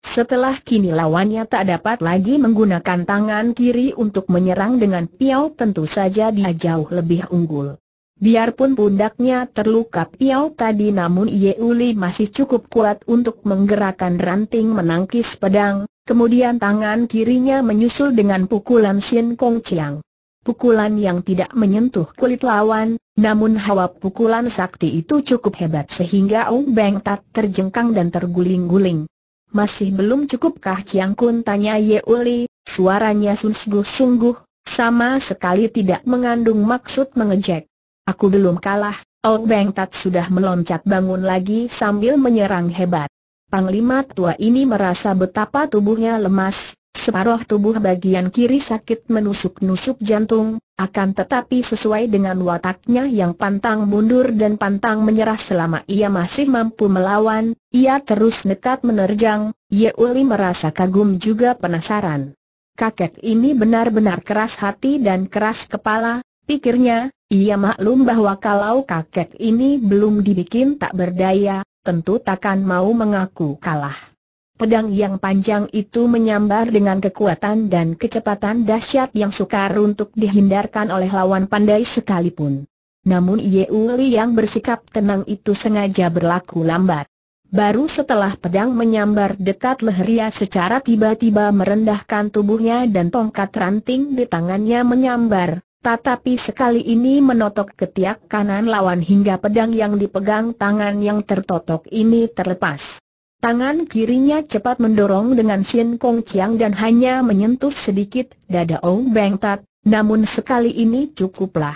Setelah kini lawannya tak dapat lagi menggunakan tangan kiri untuk menyerang dengan piau tentu saja dia jauh lebih unggul. Biarpun pundaknya terluka piau tadi namun Uli masih cukup kuat untuk menggerakkan ranting menangkis pedang, kemudian tangan kirinya menyusul dengan pukulan Shin Kong Chiang. Pukulan yang tidak menyentuh kulit lawan, namun hawa pukulan sakti itu cukup hebat sehingga Ong Beng Tak terjengkang dan terguling-guling. Masih belum cukupkah Chiang Kun tanya Ye Uli, suaranya sungguh-sungguh, sama sekali tidak mengandung maksud mengejek. Aku belum kalah, Oh Beng Tat sudah meloncat bangun lagi sambil menyerang hebat. Panglima tua ini merasa betapa tubuhnya lemas, separuh tubuh bagian kiri sakit menusuk-nusuk jantung, akan tetapi sesuai dengan wataknya yang pantang mundur dan pantang menyerah selama ia masih mampu melawan, ia terus nekat menerjang, Uli merasa kagum juga penasaran. Kakek ini benar-benar keras hati dan keras kepala, pikirnya, ia maklum bahwa kalau kakek ini belum dibikin tak berdaya, tentu takkan mau mengaku kalah. Pedang yang panjang itu menyambar dengan kekuatan dan kecepatan dahsyat yang sukar untuk dihindarkan oleh lawan pandai sekalipun. Namun Ye Uli yang bersikap tenang itu sengaja berlaku lambat. Baru setelah pedang menyambar dekat lehernya secara tiba-tiba merendahkan tubuhnya dan tongkat ranting di tangannya menyambar, tetapi sekali ini menotok ketiak kanan lawan hingga pedang yang dipegang tangan yang tertotok ini terlepas. Tangan kirinya cepat mendorong dengan Sin Kong Chiang dan hanya menyentuh sedikit dada Ong Beng Tat, namun sekali ini cukuplah.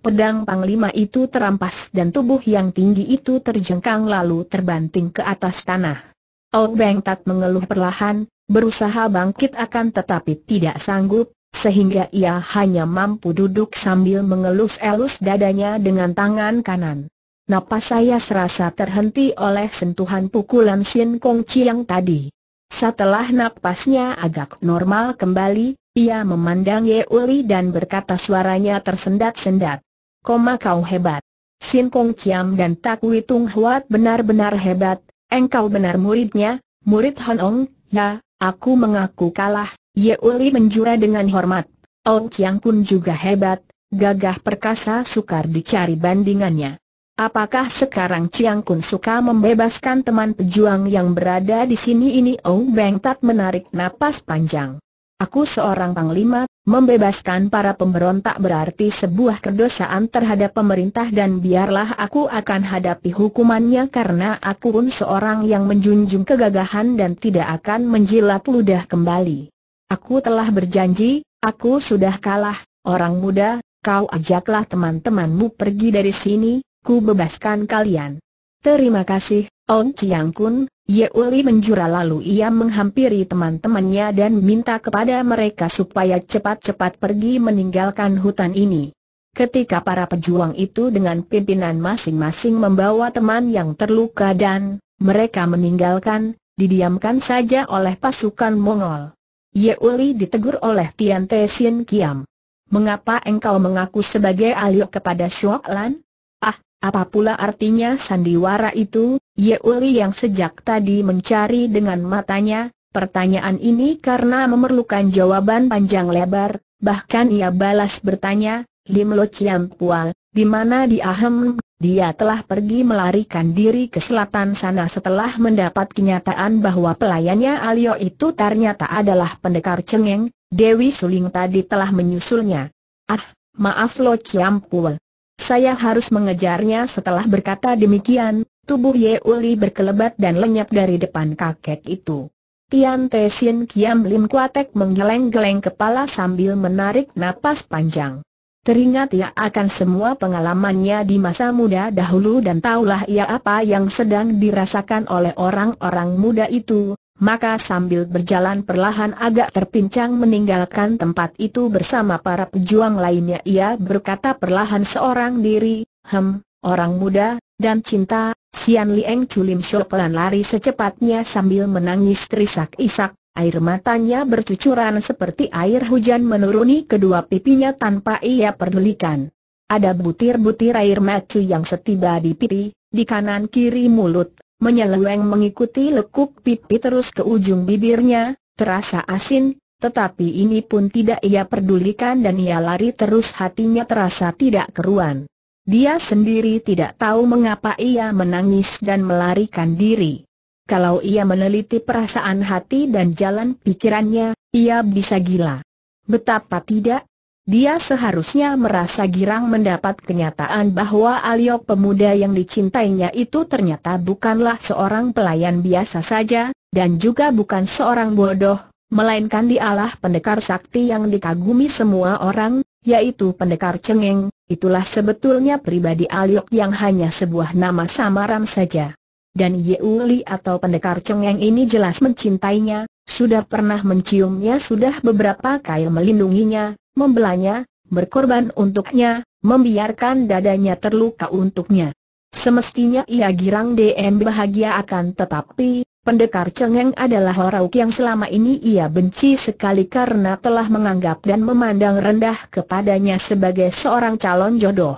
Pedang panglima itu terampas dan tubuh yang tinggi itu terjengkang lalu terbanting ke atas tanah. Ong Beng Tat mengeluh perlahan, berusaha bangkit akan tetapi tidak sanggup, sehingga ia hanya mampu duduk sambil mengelus-elus dadanya dengan tangan kanan. Napas saya serasa terhenti oleh sentuhan pukulan Sin Kong Chiang tadi. Setelah napasnya agak normal kembali, ia memandang Ye Uli dan berkata suaranya tersendat-sendat. Koma kau hebat. Sin Kong Chiang dan Tak tung Huat benar-benar hebat, engkau benar muridnya, murid Han Ong, ya, aku mengaku kalah, Ye Uli menjura dengan hormat. Ong Chiang pun juga hebat, gagah perkasa sukar dicari bandingannya. Apakah sekarang Chiang Kun suka membebaskan teman pejuang yang berada di sini ini? Oh Beng Tat menarik napas panjang. Aku seorang panglima, membebaskan para pemberontak berarti sebuah kedosaan terhadap pemerintah dan biarlah aku akan hadapi hukumannya karena aku pun seorang yang menjunjung kegagahan dan tidak akan menjilat ludah kembali. Aku telah berjanji, aku sudah kalah, orang muda, kau ajaklah teman-temanmu pergi dari sini, ku bebaskan kalian. Terima kasih, Ong Chiang Kun, Ye Uli menjura lalu ia menghampiri teman-temannya dan minta kepada mereka supaya cepat-cepat pergi meninggalkan hutan ini. Ketika para pejuang itu dengan pimpinan masing-masing membawa teman yang terluka dan mereka meninggalkan, didiamkan saja oleh pasukan Mongol. Ye Uli ditegur oleh Tian Te Xin Kiam. Mengapa engkau mengaku sebagai aliok kepada Shuoklan? Lan? Apa pula artinya sandiwara itu, Yeuli yang sejak tadi mencari dengan matanya, pertanyaan ini karena memerlukan jawaban panjang lebar, bahkan ia balas bertanya, Lim Lo Chiam Pual, di mana di Ahem, dia telah pergi melarikan diri ke selatan sana setelah mendapat kenyataan bahwa pelayannya Alio itu ternyata adalah pendekar cengeng, Dewi Suling tadi telah menyusulnya. Ah, maaf Lo Chiam Pual. Saya harus mengejarnya setelah berkata demikian, tubuh Ye Uli berkelebat dan lenyap dari depan kakek itu. Tian Te Sien Kiam Lim Kuatek menggeleng-geleng kepala sambil menarik napas panjang. Teringat ia akan semua pengalamannya di masa muda dahulu dan tahulah ia apa yang sedang dirasakan oleh orang-orang muda itu, maka sambil berjalan perlahan agak terpincang meninggalkan tempat itu bersama para pejuang lainnya ia berkata perlahan seorang diri, hem, orang muda, dan cinta, Sian Lieng Chulim pelan lari secepatnya sambil menangis terisak-isak, air matanya bercucuran seperti air hujan menuruni kedua pipinya tanpa ia perdulikan. Ada butir-butir air macu yang setiba di pipi, di kanan kiri mulut, menyeleweng mengikuti lekuk pipi terus ke ujung bibirnya, terasa asin, tetapi ini pun tidak ia pedulikan dan ia lari terus hatinya terasa tidak keruan. Dia sendiri tidak tahu mengapa ia menangis dan melarikan diri. Kalau ia meneliti perasaan hati dan jalan pikirannya, ia bisa gila. Betapa tidak, dia seharusnya merasa girang mendapat kenyataan bahwa Aliok pemuda yang dicintainya itu ternyata bukanlah seorang pelayan biasa saja, dan juga bukan seorang bodoh, melainkan dialah pendekar sakti yang dikagumi semua orang, yaitu pendekar cengeng, itulah sebetulnya pribadi Aliok yang hanya sebuah nama samaran saja. Dan Yeuli atau pendekar cengeng ini jelas mencintainya, sudah pernah menciumnya sudah beberapa kali melindunginya, membelanya, berkorban untuknya, membiarkan dadanya terluka untuknya. Semestinya ia girang DM bahagia akan tetapi, pendekar cengeng adalah orang yang selama ini ia benci sekali karena telah menganggap dan memandang rendah kepadanya sebagai seorang calon jodoh.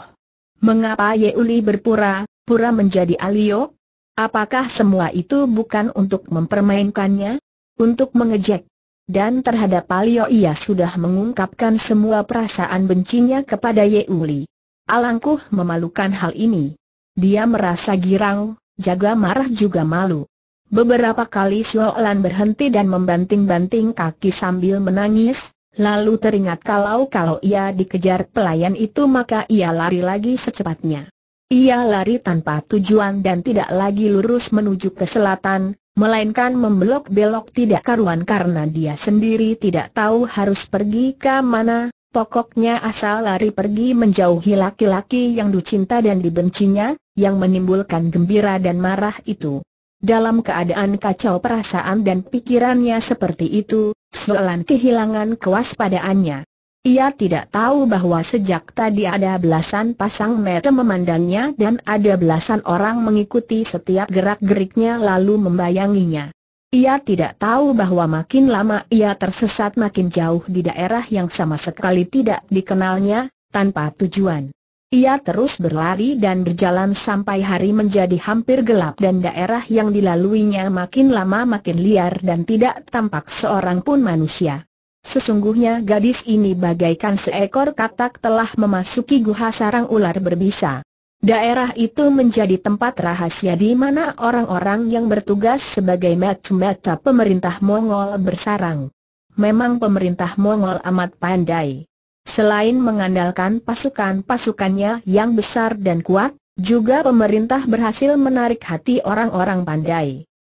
Mengapa Uli berpura-pura menjadi Alio? Apakah semua itu bukan untuk mempermainkannya? Untuk mengejek? dan terhadap Palio ia sudah mengungkapkan semua perasaan bencinya kepada Yeuli. Alangkuh memalukan hal ini. Dia merasa girang, jaga marah juga malu. Beberapa kali Lan berhenti dan membanting-banting kaki sambil menangis, lalu teringat kalau-kalau ia dikejar pelayan itu maka ia lari lagi secepatnya. Ia lari tanpa tujuan dan tidak lagi lurus menuju ke selatan, melainkan membelok-belok tidak karuan karena dia sendiri tidak tahu harus pergi ke mana, pokoknya asal lari pergi menjauhi laki-laki yang dicinta dan dibencinya, yang menimbulkan gembira dan marah itu. Dalam keadaan kacau perasaan dan pikirannya seperti itu, Soalan kehilangan kewaspadaannya. Ia tidak tahu bahwa sejak tadi ada belasan pasang mata memandangnya dan ada belasan orang mengikuti setiap gerak-geriknya lalu membayanginya. Ia tidak tahu bahwa makin lama ia tersesat makin jauh di daerah yang sama sekali tidak dikenalnya, tanpa tujuan. Ia terus berlari dan berjalan sampai hari menjadi hampir gelap dan daerah yang dilaluinya makin lama makin liar dan tidak tampak seorang pun manusia. Sesungguhnya gadis ini bagaikan seekor katak telah memasuki guha sarang ular berbisa. Daerah itu menjadi tempat rahasia di mana orang-orang yang bertugas sebagai mata-mata pemerintah Mongol bersarang. Memang pemerintah Mongol amat pandai. Selain mengandalkan pasukan-pasukannya yang besar dan kuat, juga pemerintah berhasil menarik hati orang-orang pandai.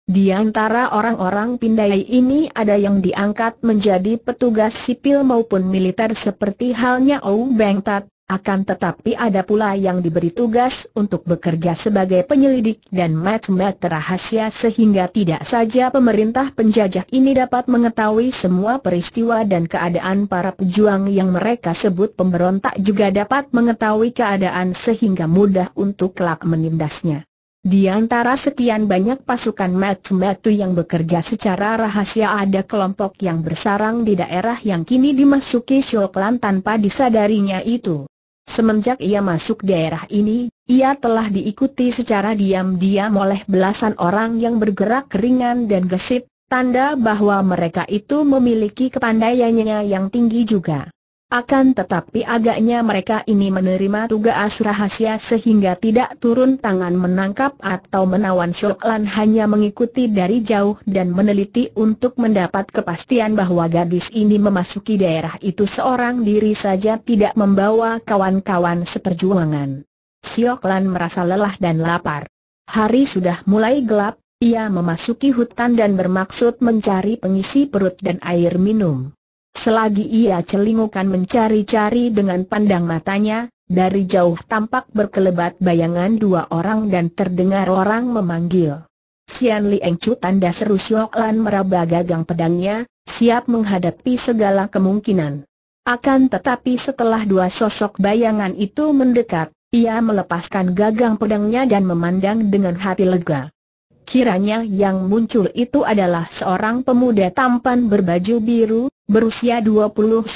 Di antara orang-orang pindai ini ada yang diangkat menjadi petugas sipil maupun militer seperti halnya Ou Beng Tat, akan tetapi ada pula yang diberi tugas untuk bekerja sebagai penyelidik dan matematik rahasia sehingga tidak saja pemerintah penjajah ini dapat mengetahui semua peristiwa dan keadaan para pejuang yang mereka sebut pemberontak juga dapat mengetahui keadaan sehingga mudah untuk kelak menindasnya. Di antara sekian banyak pasukan Matu-Matu yang bekerja secara rahasia ada kelompok yang bersarang di daerah yang kini dimasuki Shoklan tanpa disadarinya itu. Semenjak ia masuk daerah ini, ia telah diikuti secara diam-diam oleh belasan orang yang bergerak ringan dan gesit, tanda bahwa mereka itu memiliki kepandaiannya yang tinggi juga. Akan tetapi agaknya mereka ini menerima tugas rahasia sehingga tidak turun tangan menangkap atau menawan Shoklan hanya mengikuti dari jauh dan meneliti untuk mendapat kepastian bahwa gadis ini memasuki daerah itu seorang diri saja tidak membawa kawan-kawan seperjuangan. Shoklan merasa lelah dan lapar. Hari sudah mulai gelap, ia memasuki hutan dan bermaksud mencari pengisi perut dan air minum. Selagi ia celingukan mencari-cari dengan pandang matanya, dari jauh tampak berkelebat bayangan dua orang dan terdengar orang memanggil. Sian Lieng Chu tanda seru Siok Lan meraba gagang pedangnya, siap menghadapi segala kemungkinan. Akan tetapi setelah dua sosok bayangan itu mendekat, ia melepaskan gagang pedangnya dan memandang dengan hati lega. Kiranya yang muncul itu adalah seorang pemuda tampan berbaju biru, berusia 29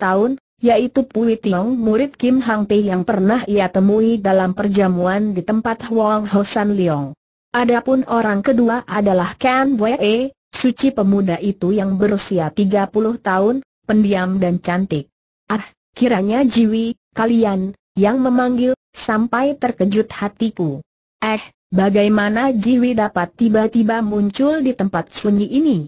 tahun, yaitu Pui Tiong murid Kim Hang Pei yang pernah ia temui dalam perjamuan di tempat Ho Hosan Leong. Adapun orang kedua adalah Ken Wei, suci pemuda itu yang berusia 30 tahun, pendiam dan cantik. Ah, kiranya Jiwi, kalian, yang memanggil, sampai terkejut hatiku. Eh, bagaimana Jiwi dapat tiba-tiba muncul di tempat sunyi ini?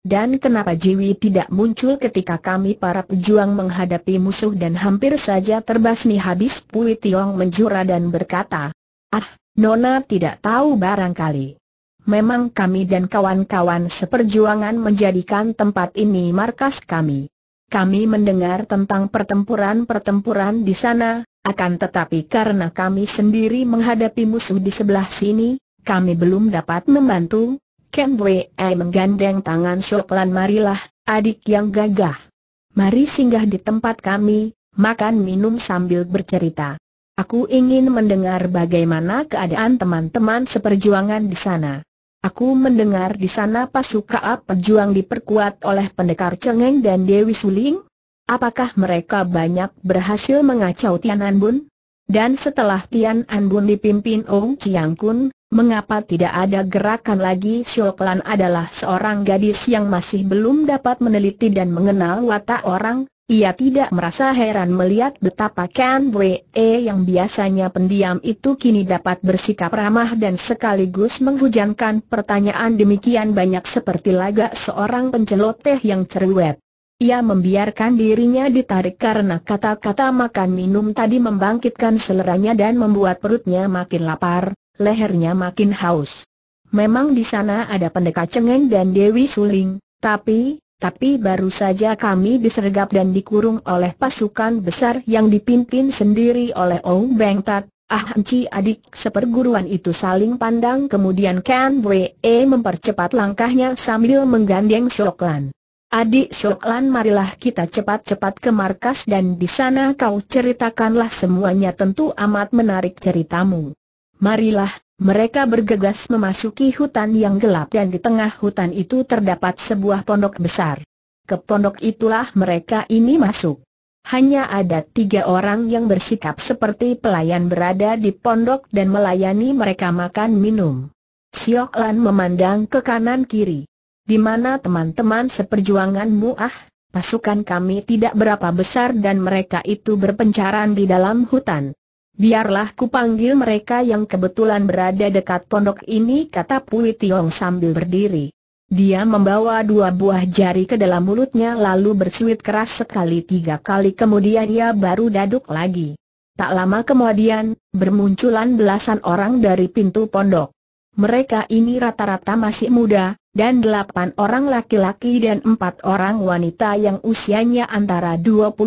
Dan kenapa Jiwi tidak muncul ketika kami para pejuang menghadapi musuh dan hampir saja terbasmi habis Pui Tiong menjura dan berkata, Ah, Nona tidak tahu barangkali. Memang kami dan kawan-kawan seperjuangan menjadikan tempat ini markas kami. Kami mendengar tentang pertempuran-pertempuran di sana, akan tetapi karena kami sendiri menghadapi musuh di sebelah sini, kami belum dapat membantu, Kemble E menggandeng tangan Shoplan marilah, adik yang gagah. Mari singgah di tempat kami, makan minum sambil bercerita. Aku ingin mendengar bagaimana keadaan teman-teman seperjuangan di sana. Aku mendengar di sana pasukan pejuang diperkuat oleh pendekar Cengeng dan Dewi Suling. Apakah mereka banyak berhasil mengacau Tian Anbun? Dan setelah Tian Anbun dipimpin Ong Chiang Kun, Mengapa tidak ada gerakan lagi Sioklan adalah seorang gadis yang masih belum dapat meneliti dan mengenal watak orang, ia tidak merasa heran melihat betapa Ken E yang biasanya pendiam itu kini dapat bersikap ramah dan sekaligus menghujankan pertanyaan demikian banyak seperti laga seorang penceloteh yang cerewet. Ia membiarkan dirinya ditarik karena kata-kata makan minum tadi membangkitkan seleranya dan membuat perutnya makin lapar lehernya makin haus. Memang di sana ada pendekar cengeng dan Dewi Suling, tapi, tapi baru saja kami disergap dan dikurung oleh pasukan besar yang dipimpin sendiri oleh Ong Beng Tat, Ah Enci adik seperguruan itu saling pandang kemudian Kan Wee mempercepat langkahnya sambil menggandeng Shoklan. Adik Shoklan marilah kita cepat-cepat ke markas dan di sana kau ceritakanlah semuanya tentu amat menarik ceritamu. Marilah, mereka bergegas memasuki hutan yang gelap dan di tengah hutan itu terdapat sebuah pondok besar. Ke pondok itulah mereka ini masuk. Hanya ada tiga orang yang bersikap seperti pelayan berada di pondok dan melayani mereka makan minum. Siok Lan memandang ke kanan kiri. Di mana teman-teman seperjuanganmu? Ah, pasukan kami tidak berapa besar dan mereka itu berpencaran di dalam hutan. Biarlah ku panggil mereka yang kebetulan berada dekat pondok ini kata Pui Tiong sambil berdiri. Dia membawa dua buah jari ke dalam mulutnya lalu bersuit keras sekali tiga kali kemudian ia baru daduk lagi. Tak lama kemudian, bermunculan belasan orang dari pintu pondok mereka ini rata-rata masih muda, dan delapan orang laki-laki dan empat orang wanita yang usianya antara 25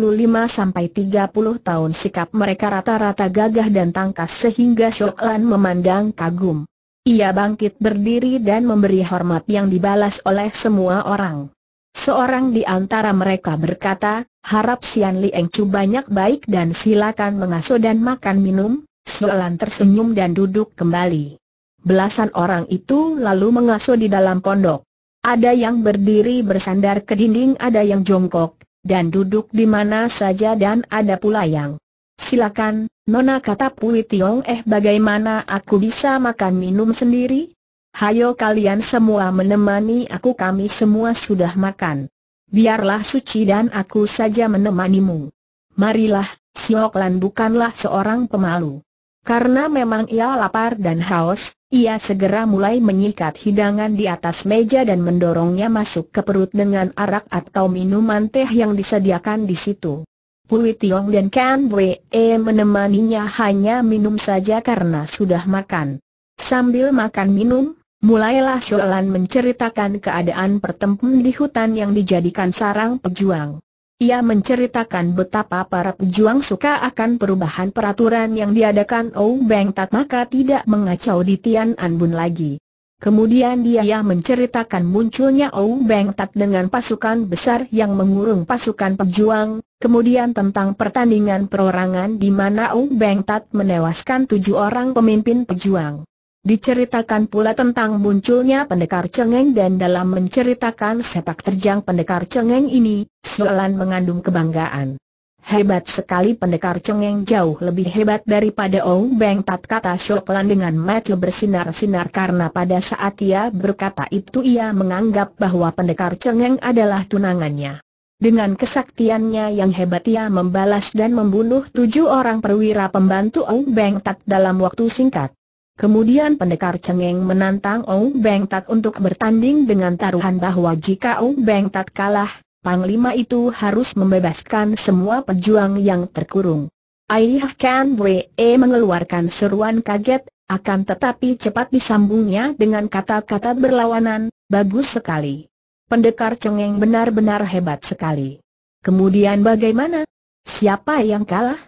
sampai 30 tahun sikap mereka rata-rata gagah dan tangkas sehingga Shoklan memandang kagum. Ia bangkit berdiri dan memberi hormat yang dibalas oleh semua orang. Seorang di antara mereka berkata, harap Sian Li Engcu banyak baik dan silakan mengasuh dan makan minum, Shoklan tersenyum dan duduk kembali. Belasan orang itu lalu mengasuh di dalam pondok. Ada yang berdiri bersandar ke dinding, ada yang jongkok, dan duduk di mana saja dan ada pula yang Silakan, Nona kata Pui Tiong eh bagaimana aku bisa makan minum sendiri? Hayo kalian semua menemani aku kami semua sudah makan. Biarlah suci dan aku saja menemanimu. Marilah, Siok Lan bukanlah seorang pemalu. Karena memang ia lapar dan haus, ia segera mulai menyikat hidangan di atas meja dan mendorongnya masuk ke perut dengan arak atau minuman teh yang disediakan di situ. Pui Tiong dan Kan Wee menemaninya hanya minum saja karena sudah makan. Sambil makan minum, mulailah Sholan menceritakan keadaan pertempuran di hutan yang dijadikan sarang pejuang. Ia menceritakan betapa para pejuang suka akan perubahan peraturan yang diadakan Ou Beng Tat maka tidak mengacau di Tian Anbun lagi. Kemudian dia menceritakan munculnya Ou Beng Tat dengan pasukan besar yang mengurung pasukan pejuang, kemudian tentang pertandingan perorangan di mana Ou Beng Tat menewaskan tujuh orang pemimpin pejuang. Diceritakan pula tentang munculnya pendekar cengeng dan dalam menceritakan sepak terjang pendekar cengeng ini, Soalan mengandung kebanggaan. Hebat sekali pendekar cengeng jauh lebih hebat daripada Ong Beng Tat kata Soalan dengan mata bersinar-sinar karena pada saat ia berkata itu ia menganggap bahwa pendekar cengeng adalah tunangannya. Dengan kesaktiannya yang hebat ia membalas dan membunuh tujuh orang perwira pembantu Ong Beng Tat dalam waktu singkat. Kemudian pendekar cengeng menantang Ong Beng Tat untuk bertanding dengan taruhan bahwa jika Ong Beng Tat kalah, Panglima itu harus membebaskan semua pejuang yang terkurung. Aiyah Kan Wee e mengeluarkan seruan kaget, akan tetapi cepat disambungnya dengan kata-kata berlawanan, bagus sekali. Pendekar cengeng benar-benar hebat sekali. Kemudian bagaimana? Siapa yang kalah?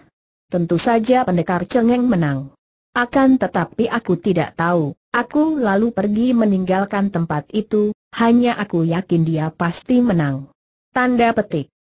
Tentu saja pendekar cengeng menang. Akan tetapi aku tidak tahu, aku lalu pergi meninggalkan tempat itu, hanya aku yakin dia pasti menang. Tanda petik.